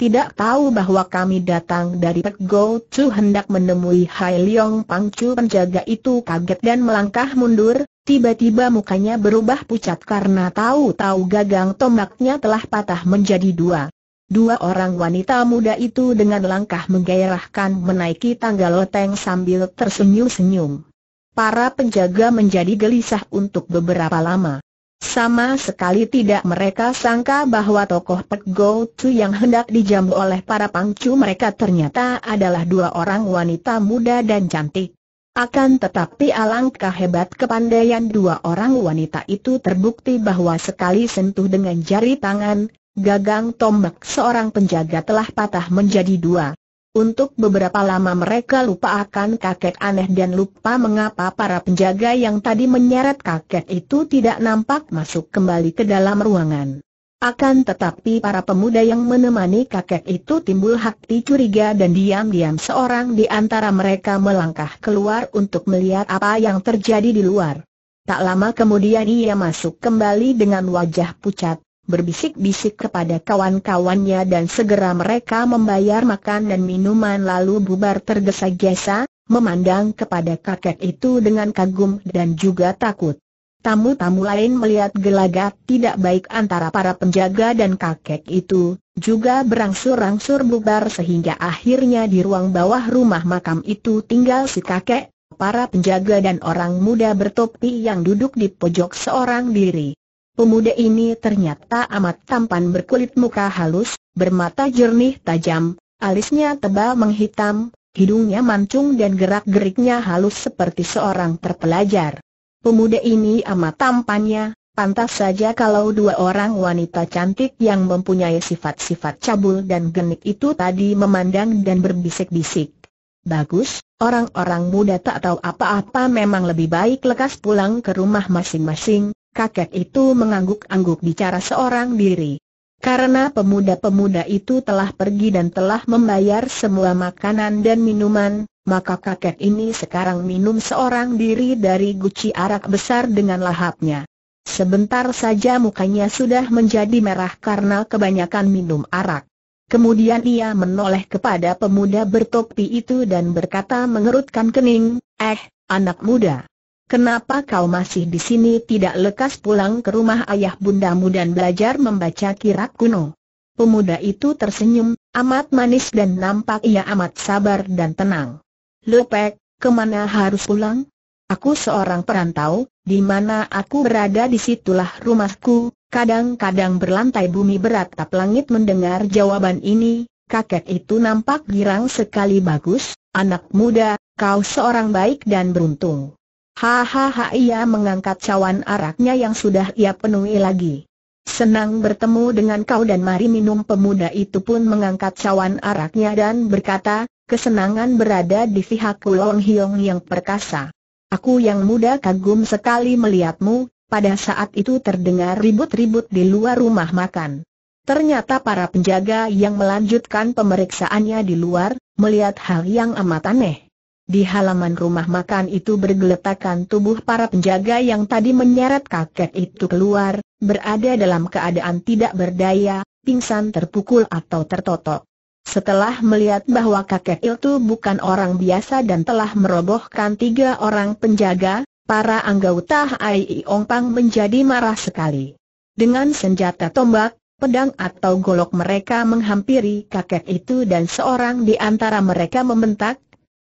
Tidak tahu bahwa kami datang dari Pek Go Chu hendak menemui Hai Leong Pang Chu penjaga itu kaget dan melangkah mundur, tiba-tiba mukanya berubah pucat karena tahu-tahu gagang tombaknya telah patah menjadi dua. Dua orang wanita muda itu dengan langkah menggairahkan menaiki tangga loteng sambil tersenyum-senyum. Para penjaga menjadi gelisah untuk beberapa lama. Sama sekali tidak mereka sangka bahwa tokoh Pek Go to yang hendak dijamu oleh para pangcu mereka ternyata adalah dua orang wanita muda dan cantik. Akan tetapi alangkah hebat kepandaian dua orang wanita itu terbukti bahwa sekali sentuh dengan jari tangan, gagang tombak seorang penjaga telah patah menjadi dua. Untuk beberapa lama mereka lupa akan kakek aneh dan lupa mengapa para penjaga yang tadi menyeret kakek itu tidak nampak masuk kembali ke dalam ruangan. Akan tetapi para pemuda yang menemani kakek itu timbul hati curiga dan diam-diam seorang di antara mereka melangkah keluar untuk melihat apa yang terjadi di luar. Tak lama kemudian ia masuk kembali dengan wajah pucat berbisik-bisik kepada kawan-kawannya dan segera mereka membayar makan dan minuman lalu bubar tergesa-gesa, memandang kepada kakek itu dengan kagum dan juga takut. Tamu-tamu lain melihat gelagat tidak baik antara para penjaga dan kakek itu, juga berangsur-angsur bubar sehingga akhirnya di ruang bawah rumah makam itu tinggal si kakek, para penjaga dan orang muda bertopi yang duduk di pojok seorang diri. Pemuda ini ternyata amat tampan berkulit muka halus, bermata jernih tajam, alisnya tebal menghitam, hidungnya mancung dan gerak-geriknya halus seperti seorang terpelajar. Pemuda ini amat tampannya, Pantas saja kalau dua orang wanita cantik yang mempunyai sifat-sifat cabul dan genik itu tadi memandang dan berbisik-bisik. Bagus, orang-orang muda tak tahu apa-apa memang lebih baik lekas pulang ke rumah masing-masing, kakek itu mengangguk-angguk bicara seorang diri. Karena pemuda-pemuda itu telah pergi dan telah membayar semua makanan dan minuman, maka kakek ini sekarang minum seorang diri dari guci arak besar dengan lahapnya. Sebentar saja mukanya sudah menjadi merah karena kebanyakan minum arak. Kemudian ia menoleh kepada pemuda bertopi itu dan berkata mengerutkan kening, Eh, anak muda, Kenapa kau masih di sini tidak lekas pulang ke rumah ayah bundamu dan belajar membaca kirat kuno? Pemuda itu tersenyum, amat manis dan nampak ia amat sabar dan tenang. Lepek, kemana harus pulang? Aku seorang perantau, di mana aku berada di situlah rumahku, kadang-kadang berlantai bumi beratap langit mendengar jawaban ini, kakek itu nampak girang sekali bagus, anak muda, kau seorang baik dan beruntung. Hahaha ia mengangkat cawan araknya yang sudah ia penuhi lagi. Senang bertemu dengan kau dan mari minum pemuda itu pun mengangkat cawan araknya dan berkata, kesenangan berada di pihak Long Hiong yang perkasa. Aku yang muda kagum sekali melihatmu, pada saat itu terdengar ribut-ribut di luar rumah makan. Ternyata para penjaga yang melanjutkan pemeriksaannya di luar, melihat hal yang amat aneh. Di halaman rumah makan itu bergeletakan tubuh para penjaga yang tadi menyeret kakek itu keluar, berada dalam keadaan tidak berdaya, pingsan terpukul atau tertotok. Setelah melihat bahwa kakek itu bukan orang biasa dan telah merobohkan tiga orang penjaga, para anggota Ai Ong Pang menjadi marah sekali. Dengan senjata tombak, pedang atau golok mereka menghampiri kakek itu dan seorang di antara mereka membentak,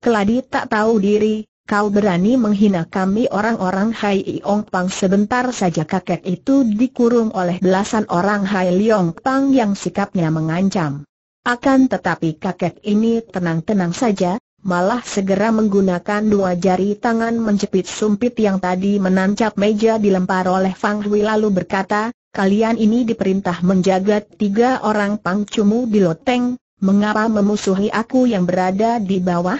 Keladi tak tahu diri, kau berani menghina kami orang-orang Hai Iong Pang sebentar saja kakek itu dikurung oleh belasan orang Hai Liong Pang yang sikapnya mengancam. Akan tetapi kakek ini tenang-tenang saja, malah segera menggunakan dua jari tangan menjepit sumpit yang tadi menancap meja dilempar oleh Fang Hui lalu berkata, kalian ini diperintah menjaga tiga orang Pang Cumu di loteng, mengapa memusuhi aku yang berada di bawah?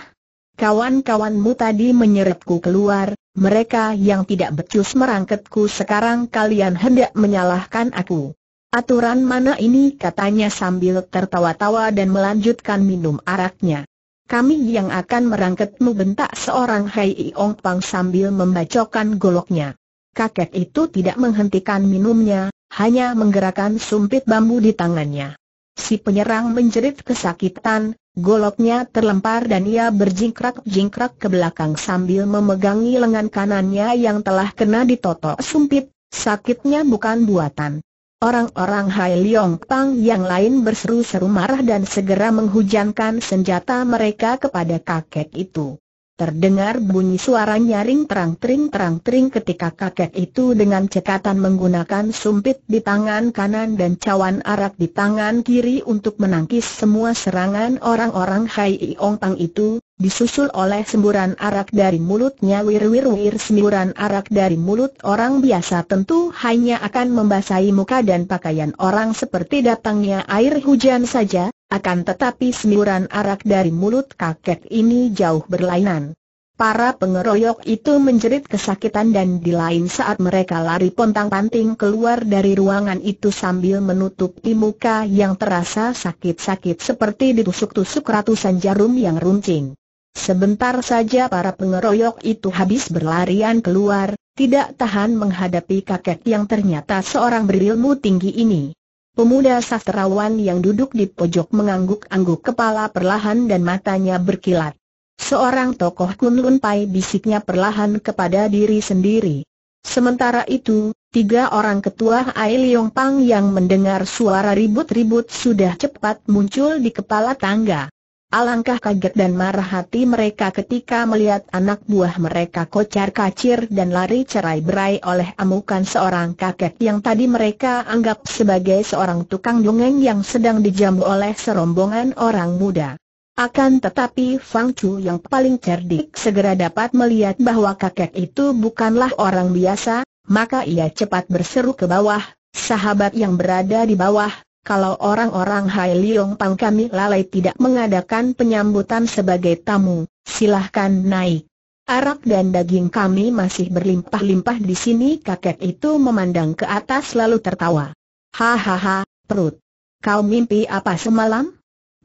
Kawan-kawanmu tadi menyeretku keluar, mereka yang tidak becus merangketku sekarang kalian hendak menyalahkan aku. Aturan mana ini katanya sambil tertawa-tawa dan melanjutkan minum araknya. Kami yang akan merangketmu bentak seorang Hai Iong Pang sambil membacokkan goloknya. Kakek itu tidak menghentikan minumnya, hanya menggerakkan sumpit bambu di tangannya. Si penyerang menjerit kesakitan, Goloknya terlempar dan ia berjingkrak-jingkrak ke belakang sambil memegangi lengan kanannya yang telah kena ditotok sumpit, sakitnya bukan buatan. Orang-orang Hai Leong Pang yang lain berseru-seru marah dan segera menghujankan senjata mereka kepada kakek itu. Terdengar bunyi suara nyaring terang-tering-terang-tering ketika kakek itu dengan cekatan menggunakan sumpit di tangan kanan dan cawan arak di tangan kiri untuk menangkis semua serangan orang-orang Hai Ong Tang itu, disusul oleh semburan arak dari mulutnya wir-wir-wir semburan arak dari mulut orang biasa tentu hanya akan membasahi muka dan pakaian orang seperti datangnya air hujan saja, akan tetapi semburan arak dari mulut kakek ini jauh berlainan. Para pengeroyok itu menjerit kesakitan dan di lain saat mereka lari pontang-panting keluar dari ruangan itu sambil menutupi muka yang terasa sakit-sakit seperti ditusuk-tusuk ratusan jarum yang runcing. Sebentar saja para pengeroyok itu habis berlarian keluar, tidak tahan menghadapi kakek yang ternyata seorang berilmu tinggi ini. Pemuda sastrawan yang duduk di pojok mengangguk-angguk kepala perlahan dan matanya berkilat. Seorang tokoh Kunlun Pai bisiknya perlahan kepada diri sendiri. Sementara itu, tiga orang ketua Ai Liong Pang yang mendengar suara ribut-ribut sudah cepat muncul di kepala tangga. Alangkah kaget dan marah hati mereka ketika melihat anak buah mereka kocar kacir dan lari cerai berai oleh amukan seorang kakek yang tadi mereka anggap sebagai seorang tukang dongeng yang sedang dijamu oleh serombongan orang muda. Akan tetapi Fang Chu yang paling cerdik segera dapat melihat bahwa kakek itu bukanlah orang biasa, maka ia cepat berseru ke bawah, sahabat yang berada di bawah, kalau orang-orang Hai Liong Pang kami lalai tidak mengadakan penyambutan sebagai tamu, silahkan naik. Arak dan daging kami masih berlimpah-limpah di sini kakek itu memandang ke atas lalu tertawa. Hahaha, perut. Kau mimpi apa semalam?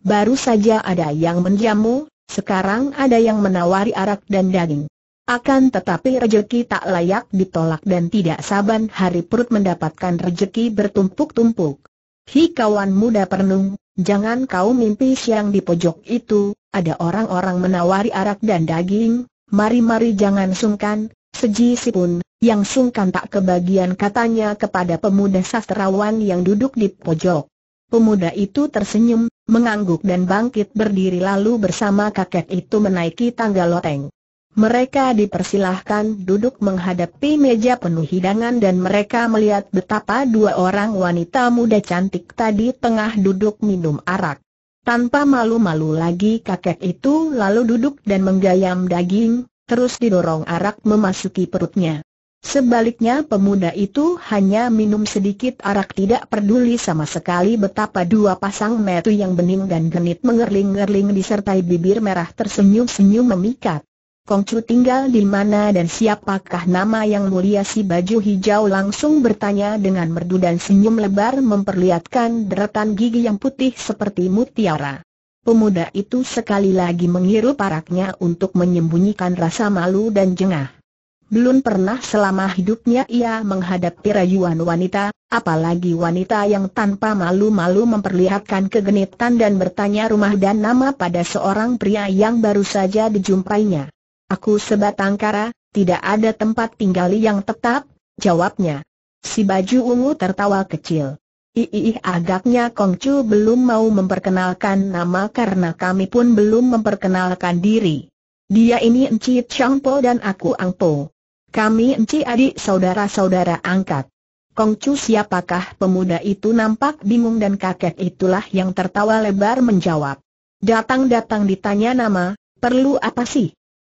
Baru saja ada yang menjamu, sekarang ada yang menawari arak dan daging. Akan tetapi rejeki tak layak ditolak dan tidak saban hari perut mendapatkan rejeki bertumpuk-tumpuk. Hi kawan muda pernung, jangan kau mimpi siang di pojok itu, ada orang-orang menawari arak dan daging, mari-mari jangan sungkan, seji si pun, yang sungkan tak kebagian katanya kepada pemuda sastrawan yang duduk di pojok. Pemuda itu tersenyum, mengangguk dan bangkit berdiri lalu bersama kakek itu menaiki tangga loteng. Mereka dipersilahkan duduk menghadapi meja penuh hidangan dan mereka melihat betapa dua orang wanita muda cantik tadi tengah duduk minum arak. Tanpa malu-malu lagi kakek itu lalu duduk dan menggayam daging, terus didorong arak memasuki perutnya. Sebaliknya pemuda itu hanya minum sedikit arak tidak peduli sama sekali betapa dua pasang metu yang bening dan genit mengerling-ngerling disertai bibir merah tersenyum-senyum memikat. Chu tinggal di mana dan siapakah nama yang mulia si baju hijau langsung bertanya dengan merdu dan senyum lebar memperlihatkan deretan gigi yang putih seperti mutiara. Pemuda itu sekali lagi menghirup paraknya untuk menyembunyikan rasa malu dan jengah. Belum pernah selama hidupnya ia menghadapi rayuan wanita, apalagi wanita yang tanpa malu-malu memperlihatkan kegenitan dan bertanya rumah dan nama pada seorang pria yang baru saja dijumpainya. Aku sebatang kara, tidak ada tempat tinggali yang tetap, jawabnya. Si baju ungu tertawa kecil. Iih agaknya Kongcu belum mau memperkenalkan nama karena kami pun belum memperkenalkan diri. Dia ini Enci Changpo dan aku Angpo. Kami Enci adik saudara-saudara angkat. Kongcu siapakah pemuda itu nampak bingung dan kaget itulah yang tertawa lebar menjawab. Datang-datang ditanya nama, perlu apa sih?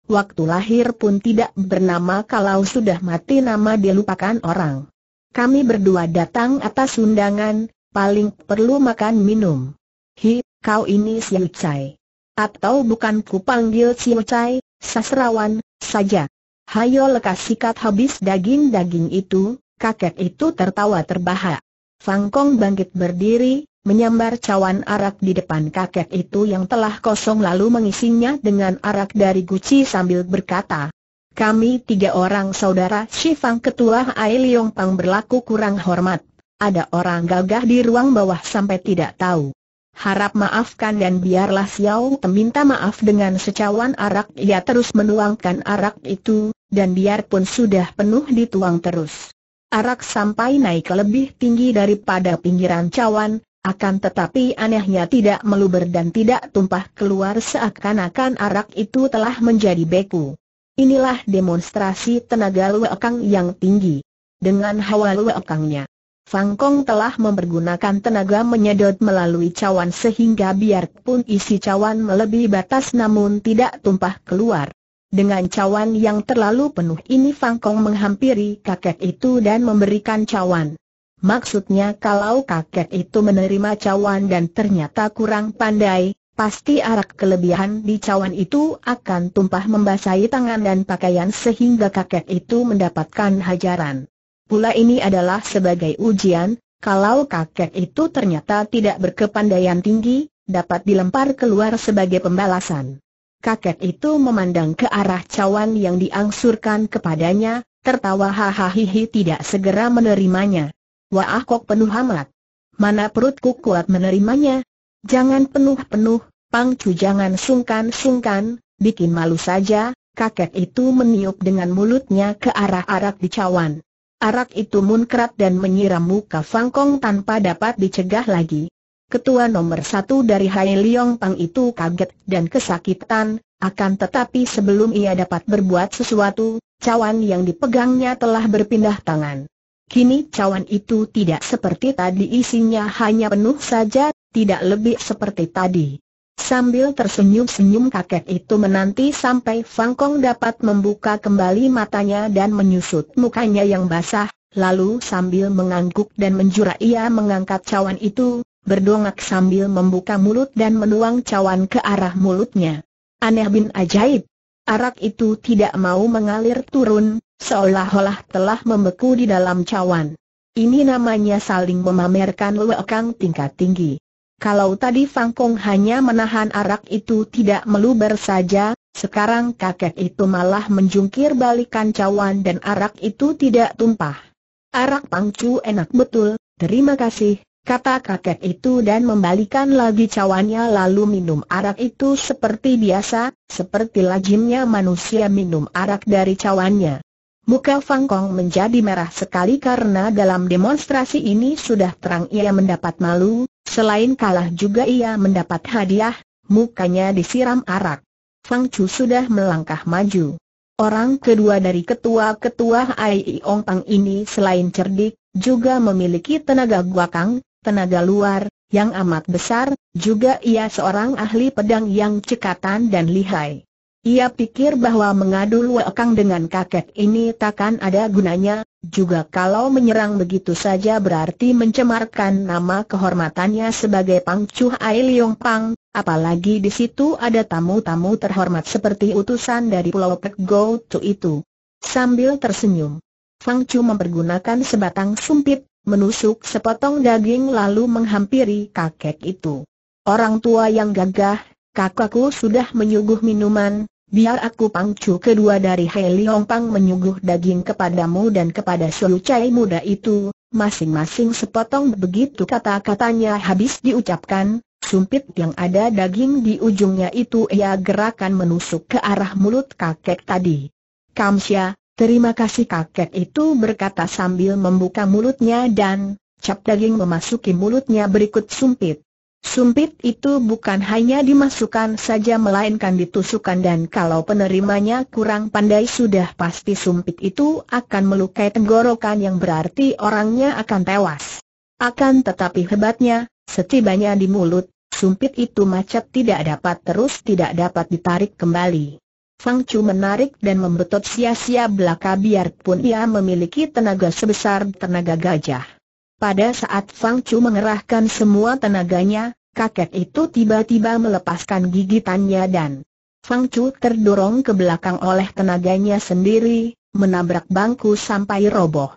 Waktu lahir pun tidak bernama kalau sudah mati nama dilupakan orang. Kami berdua datang atas undangan, paling perlu makan minum. Hi, kau ini Siu Chai. Atau bukan ku panggil Siu Chai, sasrawan, saja. Hayo lekas sikat habis daging-daging itu, kakek itu tertawa terbahak. Fang Kong bangkit berdiri, menyambar cawan arak di depan kakek itu yang telah kosong lalu mengisinya dengan arak dari guci sambil berkata, kami tiga orang saudara Shifang Ketua Ai Liong Pang berlaku kurang hormat. Ada orang gagah di ruang bawah sampai tidak tahu. Harap maafkan dan biarlah Xiao meminta maaf dengan secawan arak ia terus menuangkan arak itu, dan biarpun sudah penuh dituang terus. Arak sampai naik lebih tinggi daripada pinggiran cawan, akan tetapi anehnya tidak meluber dan tidak tumpah keluar seakan-akan arak itu telah menjadi beku. Inilah demonstrasi tenaga luekang yang tinggi. Dengan hawa luekangnya, Fang Kong telah mempergunakan tenaga menyedot melalui cawan sehingga biarpun isi cawan melebihi batas namun tidak tumpah keluar. Dengan cawan yang terlalu penuh ini Fang Kong menghampiri kakek itu dan memberikan cawan. Maksudnya kalau kakek itu menerima cawan dan ternyata kurang pandai, pasti arak kelebihan di cawan itu akan tumpah membasahi tangan dan pakaian sehingga kakek itu mendapatkan hajaran. Pula ini adalah sebagai ujian, kalau kakek itu ternyata tidak berkepandaian tinggi, dapat dilempar keluar sebagai pembalasan. Kakek itu memandang ke arah cawan yang diangsurkan kepadanya, tertawa hahaha tidak segera menerimanya. Wah ah, kok penuh amat. Mana perutku kuat menerimanya? Jangan penuh-penuh, Pangcu jangan sungkan-sungkan, bikin malu saja, kakek itu meniup dengan mulutnya ke arah arak di cawan. Arak itu munkrat dan menyiram muka Fangkong tanpa dapat dicegah lagi. Ketua nomor satu dari Hai Liong Pang itu kaget dan kesakitan, akan tetapi sebelum ia dapat berbuat sesuatu, cawan yang dipegangnya telah berpindah tangan. Kini cawan itu tidak seperti tadi isinya hanya penuh saja, tidak lebih seperti tadi. Sambil tersenyum-senyum kakek itu menanti sampai Fang Kong dapat membuka kembali matanya dan menyusut mukanya yang basah, lalu sambil mengangguk dan menjura ia mengangkat cawan itu, berdongak sambil membuka mulut dan menuang cawan ke arah mulutnya. Aneh bin ajaib, arak itu tidak mau mengalir turun, seolah-olah telah membeku di dalam cawan. Ini namanya saling memamerkan lekang tingkat tinggi. Kalau tadi Fang Kong hanya menahan arak itu tidak meluber saja, sekarang kakek itu malah menjungkir balikan cawan dan arak itu tidak tumpah. Arak pangcu enak betul, terima kasih, kata kakek itu dan membalikan lagi cawannya lalu minum arak itu seperti biasa, seperti lazimnya manusia minum arak dari cawannya. Muka Fang Kong menjadi merah sekali karena dalam demonstrasi ini sudah terang ia mendapat malu, selain kalah juga ia mendapat hadiah, mukanya disiram arak. Fang Chu sudah melangkah maju. Orang kedua dari ketua-ketua Ai Ong Pang ini selain cerdik, juga memiliki tenaga guakang, tenaga luar, yang amat besar, juga ia seorang ahli pedang yang cekatan dan lihai. Ia pikir bahwa mengadu luakang dengan kakek ini takkan ada gunanya, juga kalau menyerang begitu saja berarti mencemarkan nama kehormatannya sebagai Chu Ai Leong Pang, apalagi di situ ada tamu-tamu terhormat seperti utusan dari Pulau Pek Go itu. Sambil tersenyum, Fang Chu mempergunakan sebatang sumpit, menusuk sepotong daging lalu menghampiri kakek itu. Orang tua yang gagah, kakakku sudah menyuguh minuman, biar aku pangcu kedua dari Hei Liong Pang menyuguh daging kepadamu dan kepada Xiu Chai muda itu, masing-masing sepotong begitu kata-katanya habis diucapkan, sumpit yang ada daging di ujungnya itu ia gerakan menusuk ke arah mulut kakek tadi. Kamsya, Terima kasih kakek itu berkata sambil membuka mulutnya dan cap daging memasuki mulutnya berikut sumpit. Sumpit itu bukan hanya dimasukkan saja melainkan ditusukkan dan kalau penerimanya kurang pandai sudah pasti sumpit itu akan melukai tenggorokan yang berarti orangnya akan tewas. Akan tetapi hebatnya, setibanya di mulut, sumpit itu macet tidak dapat terus tidak dapat ditarik kembali. Fang Chu menarik dan membetot sia-sia belaka biarpun ia memiliki tenaga sebesar tenaga gajah. Pada saat Fang Chu mengerahkan semua tenaganya, kakek itu tiba-tiba melepaskan gigitannya dan Fang Chu terdorong ke belakang oleh tenaganya sendiri, menabrak bangku sampai roboh.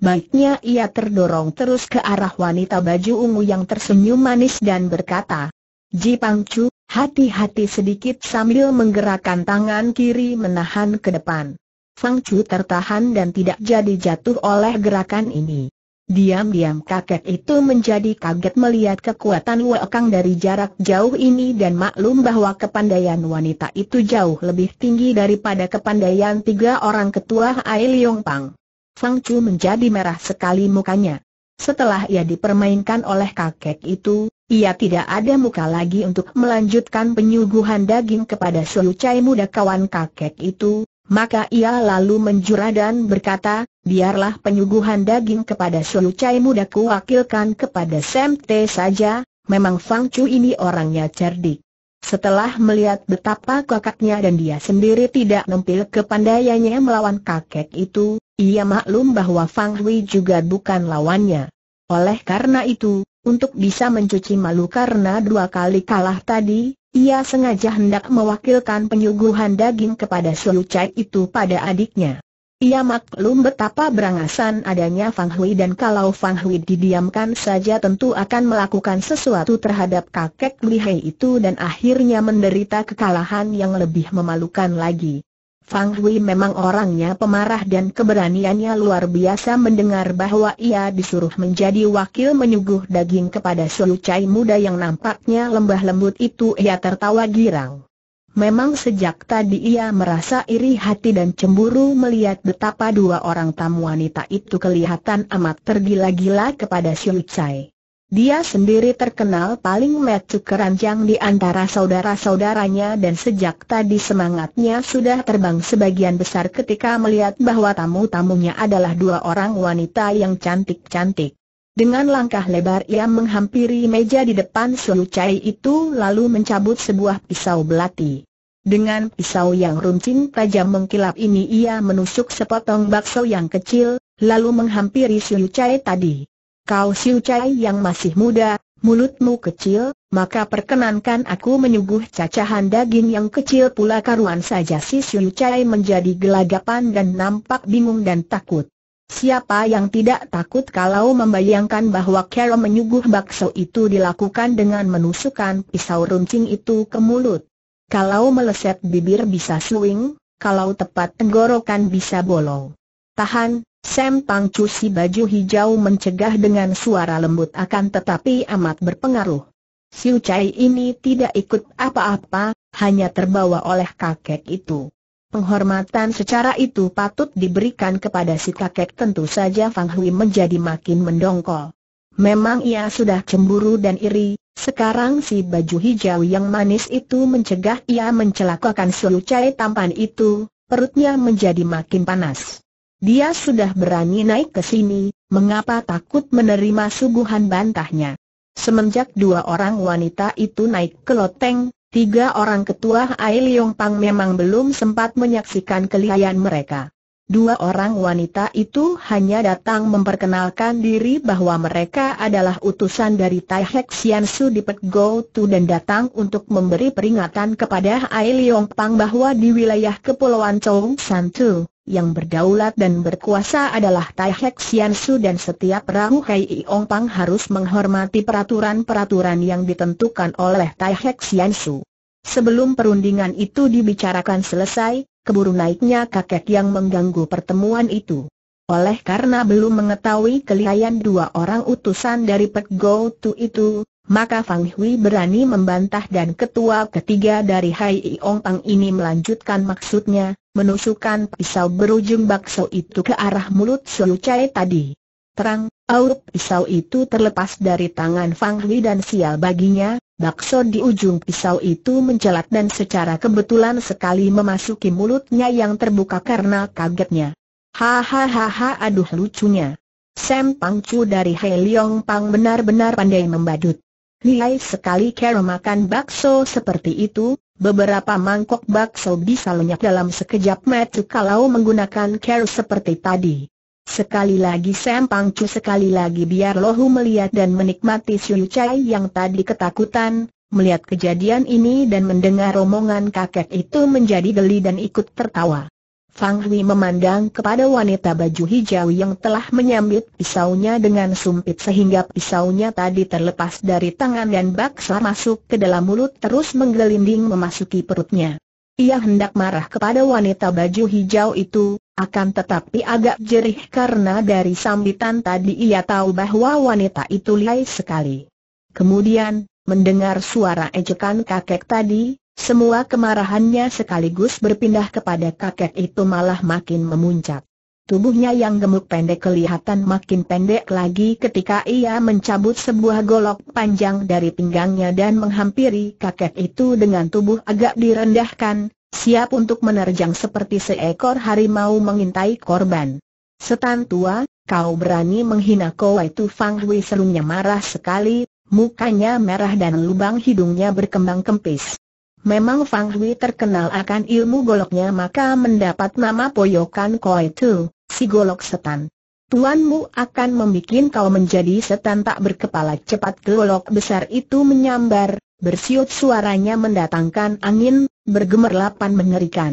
Baiknya ia terdorong terus ke arah wanita baju ungu yang tersenyum manis dan berkata, Ji Pang Chu, Hati-hati sedikit sambil menggerakkan tangan kiri menahan ke depan. Fang Chu tertahan dan tidak jadi jatuh oleh gerakan ini. Diam-diam kakek itu menjadi kaget melihat kekuatan Kang dari jarak jauh ini dan maklum bahwa kepandaian wanita itu jauh lebih tinggi daripada kepandaian tiga orang ketua Ai Leong Pang. Fang Chu menjadi merah sekali mukanya. Setelah ia dipermainkan oleh kakek itu, ia tidak ada muka lagi untuk melanjutkan penyuguhan daging kepada Sucai muda kawan kakek itu, maka ia lalu menjura dan berkata, biarlah penyuguhan daging kepada Sucai muda wakilkan kepada Sam T saja, memang Fang Chu ini orangnya cerdik. Setelah melihat betapa kakaknya dan dia sendiri tidak nampil kepandaiannya melawan kakek itu, ia maklum bahwa Fang Hui juga bukan lawannya. Oleh karena itu, untuk bisa mencuci malu karena dua kali kalah tadi, ia sengaja hendak mewakilkan penyuguhan daging kepada Siu Chai itu pada adiknya. Ia maklum betapa berangasan adanya Fang Hui dan kalau Fang Hui didiamkan saja tentu akan melakukan sesuatu terhadap kakek Li Lihai itu dan akhirnya menderita kekalahan yang lebih memalukan lagi. Fang Hui memang orangnya pemarah dan keberaniannya luar biasa mendengar bahwa ia disuruh menjadi wakil menyuguh daging kepada Solu Chai muda yang nampaknya lembah lembut itu ia tertawa girang. Memang sejak tadi ia merasa iri hati dan cemburu melihat betapa dua orang tamu wanita itu kelihatan amat tergila-gila kepada Solu Chai. Dia sendiri terkenal paling metu keranjang di antara saudara-saudaranya dan sejak tadi semangatnya sudah terbang sebagian besar ketika melihat bahwa tamu-tamunya adalah dua orang wanita yang cantik-cantik. Dengan langkah lebar ia menghampiri meja di depan Sulu Chai itu lalu mencabut sebuah pisau belati. Dengan pisau yang runcing tajam mengkilap ini ia menusuk sepotong bakso yang kecil, lalu menghampiri Sulu Chai tadi. Kau Siu Chai yang masih muda, mulutmu kecil, maka perkenankan aku menyuguh cacahan daging yang kecil pula karuan saja si Siu Chai menjadi gelagapan dan nampak bingung dan takut. Siapa yang tidak takut kalau membayangkan bahwa Carol menyuguh bakso itu dilakukan dengan menusukkan pisau runcing itu ke mulut. Kalau meleset bibir bisa swing, kalau tepat tenggorokan bisa bolong. Tahan, Sam Chu si baju hijau mencegah dengan suara lembut akan tetapi amat berpengaruh. Siu Chai ini tidak ikut apa-apa, hanya terbawa oleh kakek itu. Penghormatan secara itu patut diberikan kepada si kakek tentu saja Fang Hui menjadi makin mendongkol. Memang ia sudah cemburu dan iri, sekarang si baju hijau yang manis itu mencegah ia mencelakakan Siu Chai tampan itu, perutnya menjadi makin panas. Dia sudah berani naik ke sini, mengapa takut menerima suguhan bantahnya? Semenjak dua orang wanita itu naik ke loteng, tiga orang ketua Ai Yong Pang memang belum sempat menyaksikan kelihayan mereka. Dua orang wanita itu hanya datang memperkenalkan diri bahwa mereka adalah utusan dari Tai Hek Sian Su di Pek Go Tu dan datang untuk memberi peringatan kepada Ai Yong Pang bahwa di wilayah Kepulauan Chong San Tu yang berdaulat dan berkuasa adalah Tai Hek Sian Su dan setiap perahu Hei Ong Pang harus menghormati peraturan-peraturan yang ditentukan oleh Tai Hek Sian Su. Sebelum perundingan itu dibicarakan selesai, keburu naiknya kakek yang mengganggu pertemuan itu. Oleh karena belum mengetahui kelihayan dua orang utusan dari Pek Go Tu itu, maka Fang Hui berani membantah dan ketua ketiga dari Hai Ong Pang ini melanjutkan maksudnya, menusukkan pisau berujung bakso itu ke arah mulut Sulu Chai tadi. Terang, aurup pisau itu terlepas dari tangan Fang Hui dan sial baginya, bakso di ujung pisau itu mencelat dan secara kebetulan sekali memasuki mulutnya yang terbuka karena kagetnya. Hahaha aduh lucunya. Sam Pangcu dari Hai Leong Pang benar-benar pandai membadut. Lihai sekali Carol makan bakso seperti itu, beberapa mangkok bakso bisa lenyap dalam sekejap mata kalau menggunakan Carol seperti tadi. Sekali lagi Sam Pangcu sekali lagi biar Lohu melihat dan menikmati Siu Chai yang tadi ketakutan, melihat kejadian ini dan mendengar omongan kakek itu menjadi geli dan ikut tertawa. Fang Hui memandang kepada wanita baju hijau yang telah menyambit pisaunya dengan sumpit sehingga pisaunya tadi terlepas dari tangan dan baksa masuk ke dalam mulut terus menggelinding memasuki perutnya. Ia hendak marah kepada wanita baju hijau itu, akan tetapi agak jerih karena dari sambitan tadi ia tahu bahwa wanita itu lihai sekali. Kemudian, mendengar suara ejekan kakek tadi, semua kemarahannya sekaligus berpindah kepada kakek itu malah makin memuncak. Tubuhnya yang gemuk pendek kelihatan makin pendek lagi ketika ia mencabut sebuah golok panjang dari pinggangnya dan menghampiri kakek itu dengan tubuh agak direndahkan, siap untuk menerjang seperti seekor harimau mengintai korban. Setan tua, kau berani menghina Kowai Tu Fang Hui serunya marah sekali, mukanya merah dan lubang hidungnya berkembang kempis. Memang Fang Hui terkenal akan ilmu goloknya maka mendapat nama Poyokan Koi Tu, si golok setan. Tuanmu akan membuat kau menjadi setan tak berkepala cepat golok besar itu menyambar, bersiut suaranya mendatangkan angin, bergemerlapan mengerikan.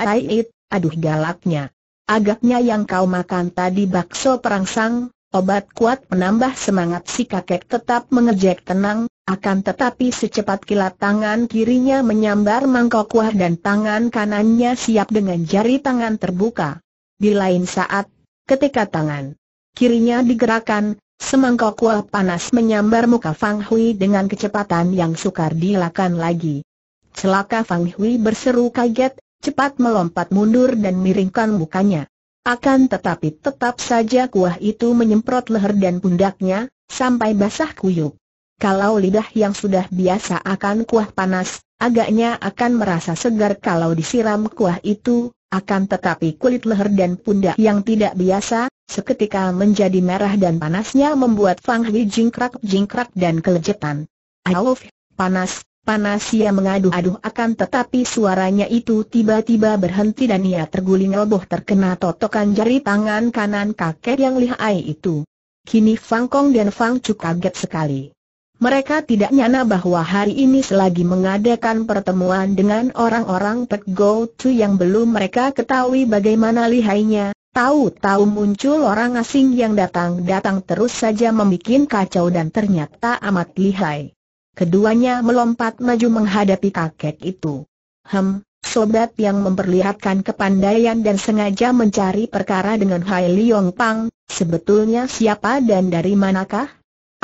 Ait, aduh galaknya. Agaknya yang kau makan tadi bakso perangsang, obat kuat penambah semangat si kakek tetap mengejek tenang, akan tetapi secepat kilat tangan kirinya menyambar mangkok kuah dan tangan kanannya siap dengan jari tangan terbuka. Di lain saat, ketika tangan kirinya digerakkan, semangkok kuah panas menyambar muka Fang Hui dengan kecepatan yang sukar dilakukan lagi. Celaka Fang Hui berseru kaget, cepat melompat mundur dan miringkan mukanya. Akan tetapi tetap saja kuah itu menyemprot leher dan pundaknya, sampai basah kuyuk. Kalau lidah yang sudah biasa akan kuah panas, agaknya akan merasa segar kalau disiram kuah itu, akan tetapi kulit leher dan pundak yang tidak biasa, seketika menjadi merah dan panasnya membuat Fang Hui jingkrak-jingkrak dan kelejetan. Auf, panas, panas ia mengaduh-aduh akan tetapi suaranya itu tiba-tiba berhenti dan ia terguling roboh terkena totokan jari tangan kanan kakek yang lihai itu. Kini Fang Kong dan Fang Chu kaget sekali. Mereka tidak nyana bahwa hari ini selagi mengadakan pertemuan dengan orang-orang Pek Go Tu yang belum mereka ketahui bagaimana lihainya, tahu-tahu muncul orang asing yang datang-datang terus saja membuat kacau dan ternyata amat lihai. Keduanya melompat maju menghadapi kakek itu. Hem, sobat yang memperlihatkan kepandaian dan sengaja mencari perkara dengan Hai Liong Pang, sebetulnya siapa dan dari manakah?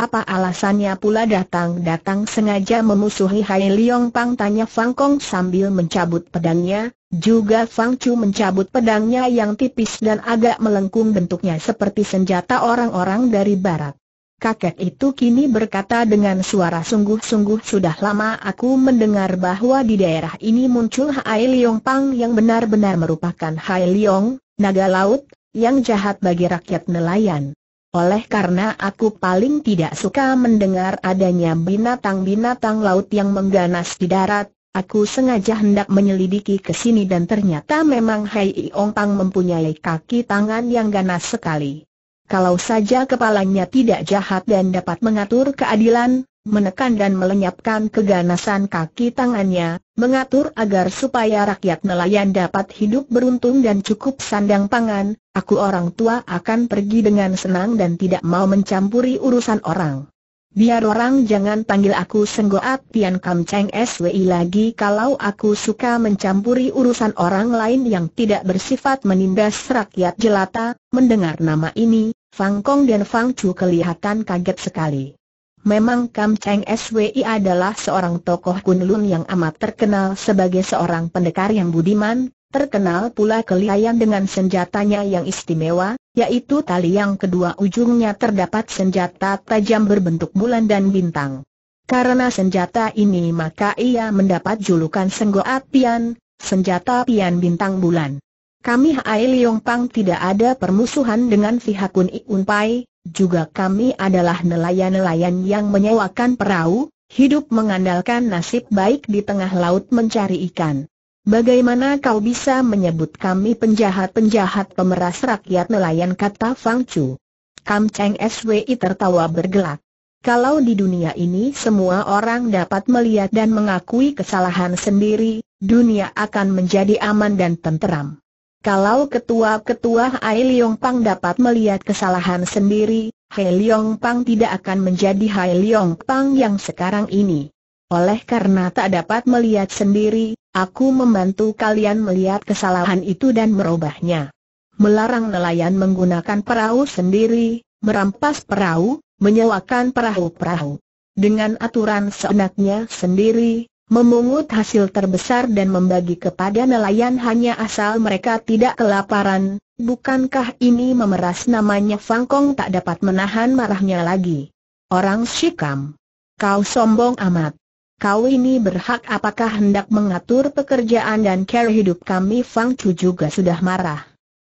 Apa alasannya pula datang-datang sengaja memusuhi Hai Liong Pang tanya Fang Kong sambil mencabut pedangnya, juga Fang Chu mencabut pedangnya yang tipis dan agak melengkung bentuknya seperti senjata orang-orang dari barat. Kakek itu kini berkata dengan suara sungguh-sungguh sudah lama aku mendengar bahwa di daerah ini muncul Hai Liong Pang yang benar-benar merupakan Hai Liong, naga laut, yang jahat bagi rakyat nelayan. Oleh karena aku paling tidak suka mendengar adanya binatang-binatang laut yang mengganas di darat, aku sengaja hendak menyelidiki ke sini dan ternyata memang Hai Ong Pang mempunyai kaki tangan yang ganas sekali. Kalau saja kepalanya tidak jahat dan dapat mengatur keadilan, menekan dan melenyapkan keganasan kaki tangannya, mengatur agar supaya rakyat nelayan dapat hidup beruntung dan cukup sandang pangan, Aku orang tua akan pergi dengan senang dan tidak mau mencampuri urusan orang. Biar orang jangan panggil aku Senggoat Tian Kam Cheng SWI lagi kalau aku suka mencampuri urusan orang lain yang tidak bersifat menindas rakyat jelata. Mendengar nama ini, Fang Kong dan Fang Chu kelihatan kaget sekali. Memang Kam Cheng SWI adalah seorang tokoh kunlun yang amat terkenal sebagai seorang pendekar yang budiman, Terkenal pula Keliayan dengan senjatanya yang istimewa, yaitu tali yang kedua ujungnya terdapat senjata tajam berbentuk bulan dan bintang. Karena senjata ini maka ia mendapat julukan Senggo Apian, senjata pian bintang bulan. Kami Hai Leong Pang tidak ada permusuhan dengan pihak Kun Iun Pai, juga kami adalah nelayan-nelayan yang menyewakan perahu, hidup mengandalkan nasib baik di tengah laut mencari ikan. Bagaimana kau bisa menyebut kami penjahat-penjahat pemeras rakyat nelayan kata Fang Chu? Kam Cheng SWI tertawa bergelak. Kalau di dunia ini semua orang dapat melihat dan mengakui kesalahan sendiri, dunia akan menjadi aman dan tenteram. Kalau ketua-ketua Hai Leong Pang dapat melihat kesalahan sendiri, Hai Leong Pang tidak akan menjadi Hai Leong Pang yang sekarang ini. Oleh karena tak dapat melihat sendiri, Aku membantu kalian melihat kesalahan itu dan merubahnya. Melarang nelayan menggunakan perahu sendiri, merampas perahu, menyewakan perahu-perahu. Dengan aturan seenaknya sendiri, memungut hasil terbesar dan membagi kepada nelayan hanya asal mereka tidak kelaparan, bukankah ini memeras namanya Fangkong tak dapat menahan marahnya lagi. Orang Shikam. Kau sombong amat kau ini berhak apakah hendak mengatur pekerjaan dan care hidup kami Fang Chu juga sudah marah.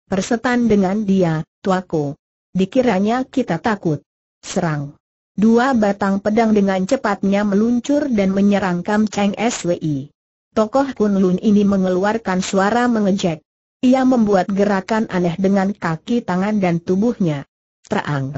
Persetan dengan dia, tuaku. Dikiranya kita takut. Serang. Dua batang pedang dengan cepatnya meluncur dan menyerang Kam Cheng SWI. Tokoh Kun Lun ini mengeluarkan suara mengejek. Ia membuat gerakan aneh dengan kaki tangan dan tubuhnya. Terang.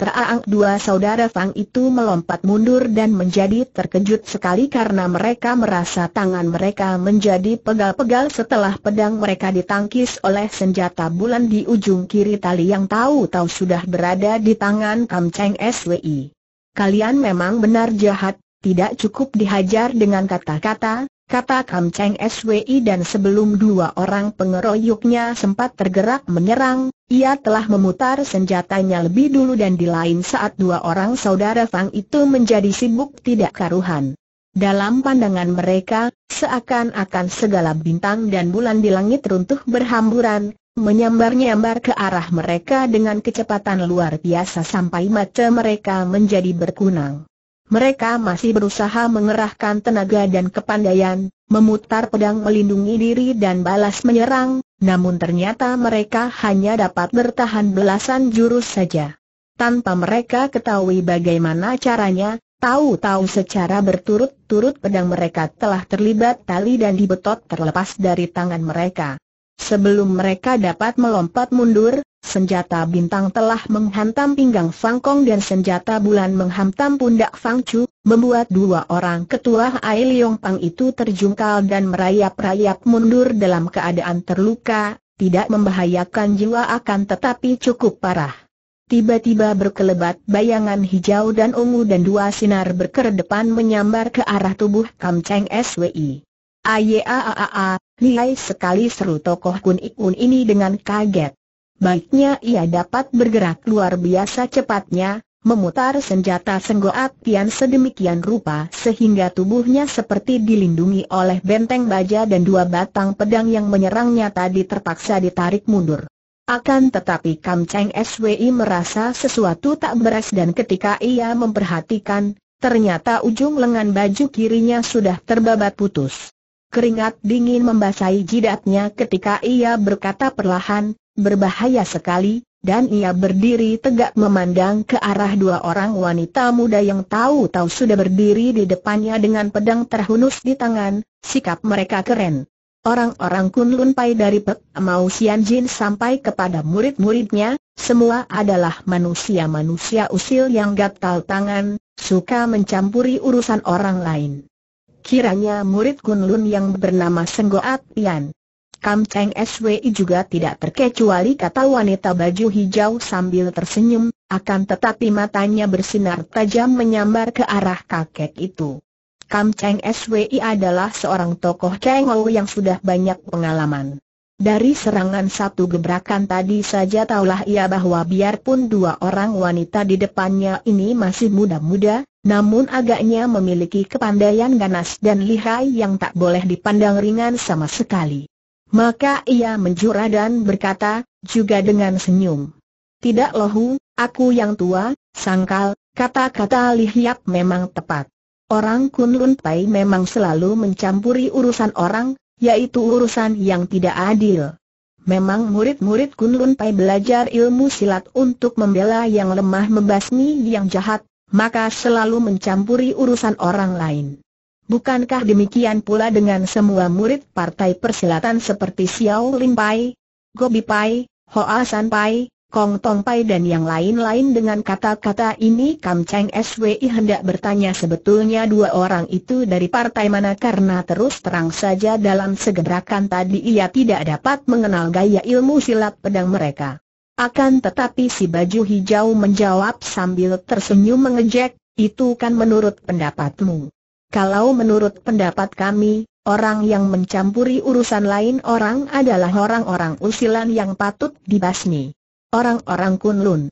Teraang dua saudara Fang itu melompat mundur dan menjadi terkejut sekali karena mereka merasa tangan mereka menjadi pegal-pegal setelah pedang mereka ditangkis oleh senjata bulan di ujung kiri tali yang tahu-tahu sudah berada di tangan Kam Cheng SWI. Kalian memang benar jahat, tidak cukup dihajar dengan kata-kata, kata Kam Cheng SWI dan sebelum dua orang pengeroyoknya sempat tergerak menyerang, ia telah memutar senjatanya lebih dulu dan di lain saat dua orang saudara Fang itu menjadi sibuk tidak karuhan. Dalam pandangan mereka, seakan-akan segala bintang dan bulan di langit runtuh berhamburan, menyambar-nyambar ke arah mereka dengan kecepatan luar biasa sampai mata mereka menjadi berkunang. Mereka masih berusaha mengerahkan tenaga dan kepandaian, memutar pedang melindungi diri dan balas menyerang, namun ternyata mereka hanya dapat bertahan belasan jurus saja. Tanpa mereka ketahui bagaimana caranya, tahu-tahu secara berturut-turut pedang mereka telah terlibat tali dan dibetot terlepas dari tangan mereka. Sebelum mereka dapat melompat mundur, senjata bintang telah menghantam pinggang Fang Kong dan senjata bulan menghantam pundak Fang Chu, membuat dua orang ketua Ai Leong Pang itu terjungkal dan merayap-rayap mundur dalam keadaan terluka, tidak membahayakan jiwa akan tetapi cukup parah. Tiba-tiba berkelebat bayangan hijau dan ungu dan dua sinar berkerdepan menyambar ke arah tubuh Kam Cheng SWI. Ayaaa, lihai sekali seru tokoh Kun Ikun ini dengan kaget. Baiknya ia dapat bergerak luar biasa cepatnya, memutar senjata senggoat pian sedemikian rupa sehingga tubuhnya seperti dilindungi oleh benteng baja dan dua batang pedang yang menyerangnya tadi terpaksa ditarik mundur. Akan tetapi Kam Cheng SWI merasa sesuatu tak beres dan ketika ia memperhatikan, ternyata ujung lengan baju kirinya sudah terbabat putus. Keringat dingin membasahi jidatnya ketika ia berkata perlahan, berbahaya sekali, dan ia berdiri tegak memandang ke arah dua orang wanita muda yang tahu-tahu sudah berdiri di depannya dengan pedang terhunus di tangan, sikap mereka keren. Orang-orang Kunlun Pai dari Pek Mau Sian Jin sampai kepada murid-muridnya, semua adalah manusia-manusia usil yang gatal tangan, suka mencampuri urusan orang lain kiranya murid Kunlun yang bernama Senggoat Tian. Kam Cheng SWI juga tidak terkecuali kata wanita baju hijau sambil tersenyum, akan tetapi matanya bersinar tajam menyambar ke arah kakek itu. Kam Cheng SWI adalah seorang tokoh Cheng Ou yang sudah banyak pengalaman. Dari serangan satu gebrakan tadi saja taulah ia bahwa biarpun dua orang wanita di depannya ini masih muda-muda, namun agaknya memiliki kepandaian ganas dan lihai yang tak boleh dipandang ringan sama sekali. Maka ia menjura dan berkata, juga dengan senyum. Tidak lohu, aku yang tua, sangkal, kata-kata lihiap memang tepat. Orang Kunlun Pai memang selalu mencampuri urusan orang, yaitu urusan yang tidak adil. Memang murid-murid Kunlun Pai belajar ilmu silat untuk membela yang lemah membasmi yang jahat, maka selalu mencampuri urusan orang lain. Bukankah demikian pula dengan semua murid partai persilatan seperti Xiao Lim Pai, Gobi Pai, Hoa San Pai, Kong Tong Pai dan yang lain-lain dengan kata-kata ini Kam Cheng SWI hendak bertanya sebetulnya dua orang itu dari partai mana karena terus terang saja dalam segerakan tadi ia tidak dapat mengenal gaya ilmu silat pedang mereka. Akan tetapi si baju hijau menjawab sambil tersenyum mengejek, itu kan menurut pendapatmu. Kalau menurut pendapat kami, orang yang mencampuri urusan lain orang adalah orang-orang usilan yang patut dibasmi. Orang-orang kunlun,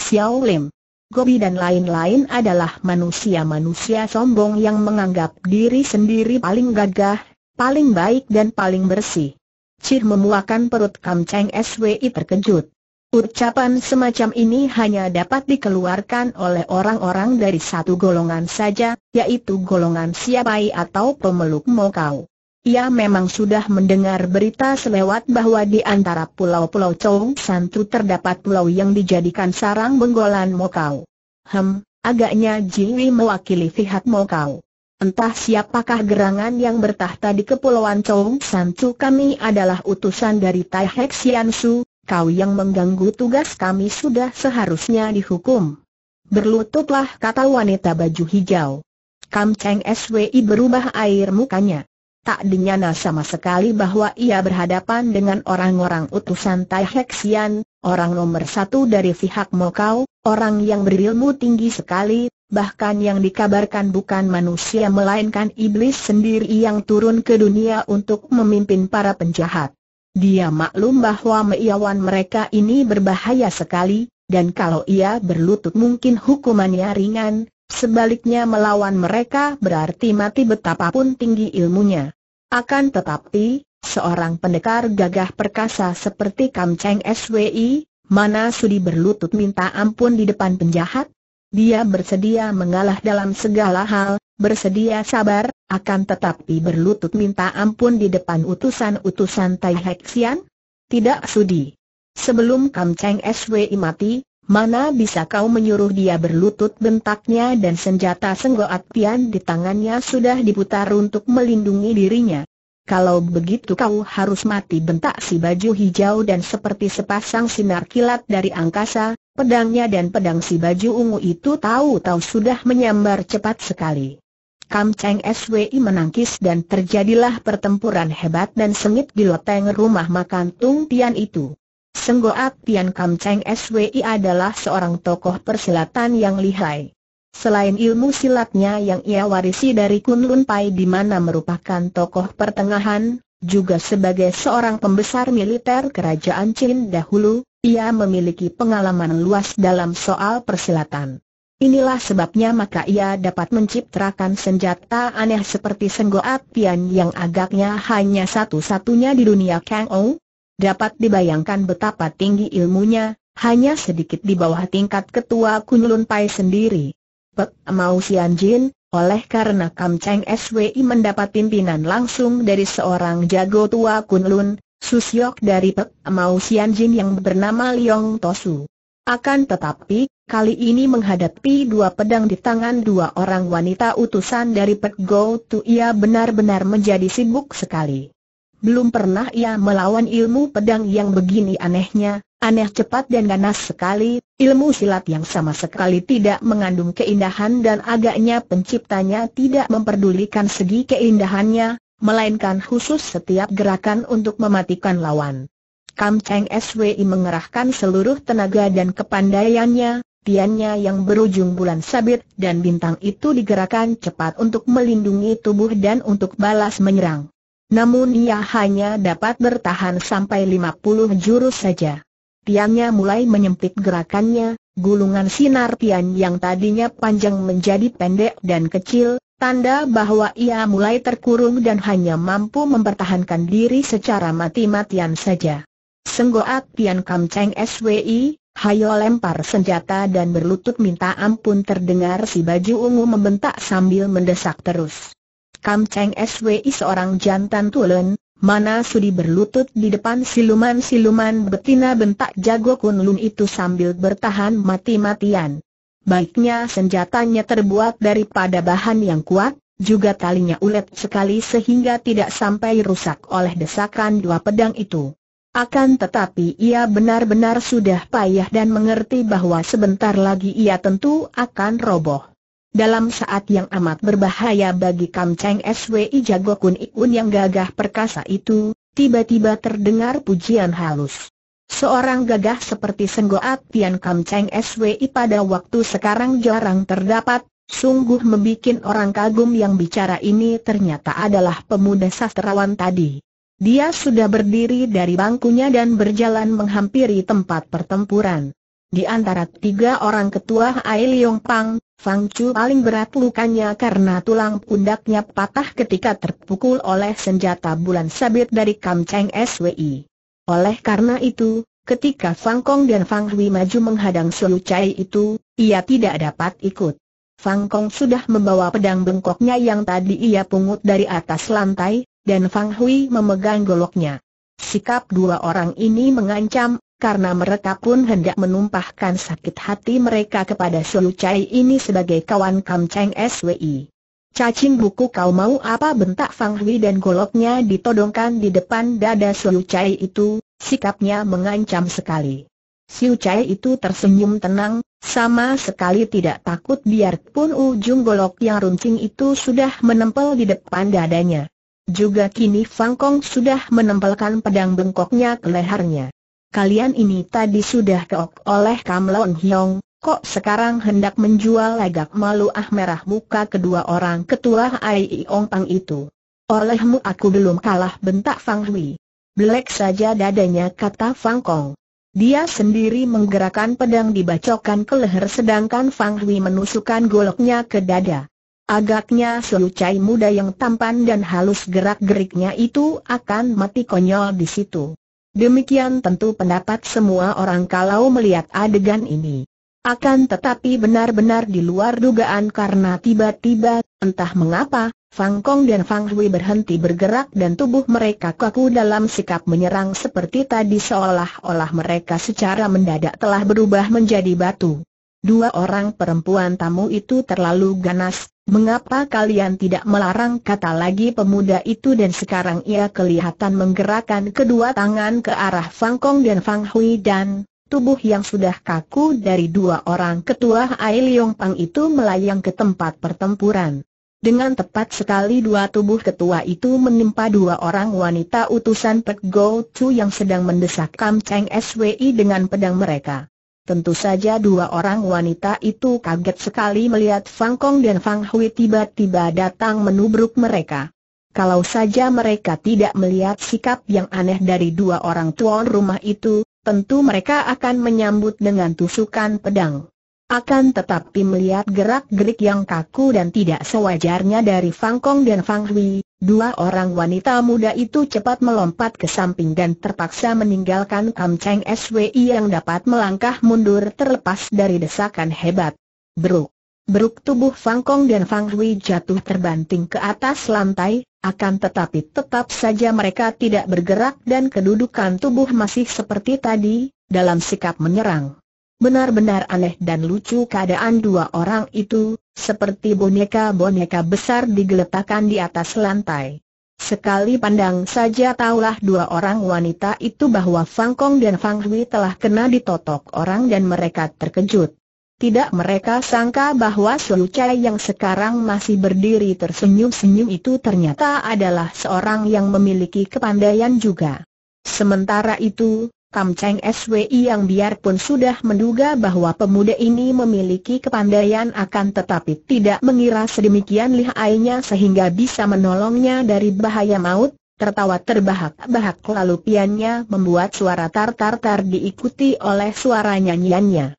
Xiao Lim, Gobi dan lain-lain adalah manusia-manusia sombong yang menganggap diri sendiri paling gagah, paling baik dan paling bersih. Cih memuakan perut Kam Cheng SWI terkejut. Ucapan semacam ini hanya dapat dikeluarkan oleh orang-orang dari satu golongan saja, yaitu golongan Siapai atau pemeluk Mokau. Ia memang sudah mendengar berita selewat bahwa di antara pulau-pulau Chong Santu terdapat pulau yang dijadikan sarang benggolan Mokau. Hem, agaknya Jiwi mewakili pihak Mokau. Entah siapakah gerangan yang bertahta di Kepulauan Chong Santu kami adalah utusan dari Tai Hek Sian Su, kau yang mengganggu tugas kami sudah seharusnya dihukum. Berlututlah kata wanita baju hijau. Kam Cheng SWI berubah air mukanya. Tak dinyana sama sekali bahwa ia berhadapan dengan orang-orang utusan Tai Hexian, orang nomor satu dari pihak Mokau, orang yang berilmu tinggi sekali, bahkan yang dikabarkan bukan manusia melainkan iblis sendiri yang turun ke dunia untuk memimpin para penjahat. Dia maklum bahwa meiawan mereka ini berbahaya sekali, dan kalau ia berlutut mungkin hukumannya ringan, sebaliknya melawan mereka berarti mati betapapun tinggi ilmunya. Akan tetapi, seorang pendekar gagah perkasa seperti Kam Cheng SWI, mana sudi berlutut minta ampun di depan penjahat? Dia bersedia mengalah dalam segala hal, bersedia sabar, akan tetapi berlutut minta ampun di depan utusan-utusan Tai Hek Tidak sudi. Sebelum Kam Cheng SWI mati, mana bisa kau menyuruh dia berlutut bentaknya dan senjata Senggoat Tian di tangannya sudah diputar untuk melindungi dirinya. Kalau begitu kau harus mati bentak si baju hijau dan seperti sepasang sinar kilat dari angkasa, pedangnya dan pedang si baju ungu itu tahu-tahu sudah menyambar cepat sekali. Kam Cheng SWI menangkis dan terjadilah pertempuran hebat dan sengit di loteng rumah makan Tung Tian itu. Senggoat Tian Kam Cheng SWI adalah seorang tokoh persilatan yang lihai. Selain ilmu silatnya yang ia warisi dari Kun Lun Pai di mana merupakan tokoh pertengahan, juga sebagai seorang pembesar militer kerajaan Qin dahulu, ia memiliki pengalaman luas dalam soal persilatan. Inilah sebabnya maka ia dapat menciptakan senjata aneh seperti senggoat pian yang agaknya hanya satu-satunya di dunia Kang Ou. Dapat dibayangkan betapa tinggi ilmunya, hanya sedikit di bawah tingkat ketua Kunlun Pai sendiri. Pek Mau Sian Jin, oleh karena Kam Cheng SWI mendapat pimpinan langsung dari seorang jago tua Kunlun, Susyok dari Pek Mau Sian Jin yang bernama Liong Tosu. Akan tetapi, kali ini menghadapi dua pedang di tangan dua orang wanita utusan dari Pet Go Tu ia benar-benar menjadi sibuk sekali. Belum pernah ia melawan ilmu pedang yang begini anehnya, aneh cepat dan ganas sekali, ilmu silat yang sama sekali tidak mengandung keindahan dan agaknya penciptanya tidak memperdulikan segi keindahannya, melainkan khusus setiap gerakan untuk mematikan lawan. Kam Cheng Swi mengerahkan seluruh tenaga dan kepandaiannya, tiannya yang berujung bulan sabit dan bintang itu digerakkan cepat untuk melindungi tubuh dan untuk balas menyerang. Namun ia hanya dapat bertahan sampai 50 jurus saja. Tiannya mulai menyempit gerakannya, gulungan sinar Tian yang tadinya panjang menjadi pendek dan kecil, tanda bahwa ia mulai terkurung dan hanya mampu mempertahankan diri secara mati-matian saja. Senggoat Tian Kam Cheng SWI, Hayo lempar senjata dan berlutut minta ampun terdengar si baju ungu membentak sambil mendesak terus. Kam Cheng SWI seorang jantan tulen, mana sudi berlutut di depan siluman-siluman betina bentak jago lun itu sambil bertahan mati-matian. Baiknya senjatanya terbuat daripada bahan yang kuat, juga talinya ulet sekali sehingga tidak sampai rusak oleh desakan dua pedang itu. Akan tetapi ia benar-benar sudah payah dan mengerti bahwa sebentar lagi ia tentu akan roboh. Dalam saat yang amat berbahaya bagi Kam Cheng SWI Jago Kun Ikun yang gagah perkasa itu, tiba-tiba terdengar pujian halus. Seorang gagah seperti Senggoat Tian Kam Cheng SWI pada waktu sekarang jarang terdapat, sungguh membuat orang kagum yang bicara ini ternyata adalah pemuda sastrawan tadi. Dia sudah berdiri dari bangkunya dan berjalan menghampiri tempat pertempuran. Di antara tiga orang ketua Ai Leong Pang, Fang Chu paling berat lukanya karena tulang pundaknya patah ketika terpukul oleh senjata bulan sabit dari Kam Cheng SWI. Oleh karena itu, ketika Fang Kong dan Fang Hui maju menghadang Selu Chai itu, ia tidak dapat ikut. Fang Kong sudah membawa pedang bengkoknya yang tadi ia pungut dari atas lantai, dan Fang Hui memegang goloknya. Sikap dua orang ini mengancam, karena mereka pun hendak menumpahkan sakit hati mereka kepada Sulu Chai ini sebagai kawan Kam Cheng SWI. Cacing buku kau mau apa bentak Fang Hui dan goloknya ditodongkan di depan dada Sulu Chai itu, sikapnya mengancam sekali. Siu Chai itu tersenyum tenang, sama sekali tidak takut biarpun ujung golok yang runcing itu sudah menempel di depan dadanya. Juga kini Fang Kong sudah menempelkan pedang bengkoknya ke lehernya. Kalian ini tadi sudah keok oleh Kam Lon Hiong, kok sekarang hendak menjual legak malu ah merah muka kedua orang ketua Ai Iong Pang itu. Olehmu aku belum kalah bentak Fang Hui. Belek saja dadanya kata Fang Kong. Dia sendiri menggerakkan pedang dibacokan ke leher sedangkan Fang Hui menusukkan goloknya ke dada. Agaknya selucai muda yang tampan dan halus gerak-geriknya itu akan mati konyol di situ. Demikian tentu pendapat semua orang kalau melihat adegan ini. Akan tetapi benar-benar di luar dugaan karena tiba-tiba, entah mengapa, Fang Kong dan Fang Hui berhenti bergerak dan tubuh mereka kaku dalam sikap menyerang seperti tadi seolah-olah mereka secara mendadak telah berubah menjadi batu. Dua orang perempuan tamu itu terlalu ganas, Mengapa kalian tidak melarang kata lagi pemuda itu dan sekarang ia kelihatan menggerakkan kedua tangan ke arah Fang Kong dan Fang Hui dan tubuh yang sudah kaku dari dua orang ketua Ai Leong Pang itu melayang ke tempat pertempuran. Dengan tepat sekali dua tubuh ketua itu menimpa dua orang wanita utusan Pek Go Chu yang sedang mendesak Kam Cheng SWI dengan pedang mereka. Tentu saja dua orang wanita itu kaget sekali melihat Fang Kong dan Fang Hui tiba-tiba datang menubruk mereka. Kalau saja mereka tidak melihat sikap yang aneh dari dua orang tuan rumah itu, tentu mereka akan menyambut dengan tusukan pedang. Akan tetapi melihat gerak-gerik yang kaku dan tidak sewajarnya dari Fang Kong dan Fang Hui, Dua orang wanita muda itu cepat melompat ke samping dan terpaksa meninggalkan Kam Cheng SWI yang dapat melangkah mundur terlepas dari desakan hebat. Beruk. Beruk tubuh Fang Kong dan Fang Hui jatuh terbanting ke atas lantai, akan tetapi tetap saja mereka tidak bergerak dan kedudukan tubuh masih seperti tadi, dalam sikap menyerang. Benar-benar aneh dan lucu keadaan dua orang itu, seperti boneka-boneka besar digeletakkan di atas lantai. Sekali pandang saja taulah dua orang wanita itu bahwa Fang Kong dan Fang Hui telah kena ditotok orang dan mereka terkejut. Tidak mereka sangka bahwa Su Chai yang sekarang masih berdiri tersenyum-senyum itu ternyata adalah seorang yang memiliki kepandaian juga. Sementara itu, Kam Cheng SWI yang biarpun sudah menduga bahwa pemuda ini memiliki kepandaian akan tetapi tidak mengira sedemikian lihainya sehingga bisa menolongnya dari bahaya maut, tertawa terbahak-bahak lalu piannya membuat suara tartar-tar diikuti oleh suara nyanyiannya.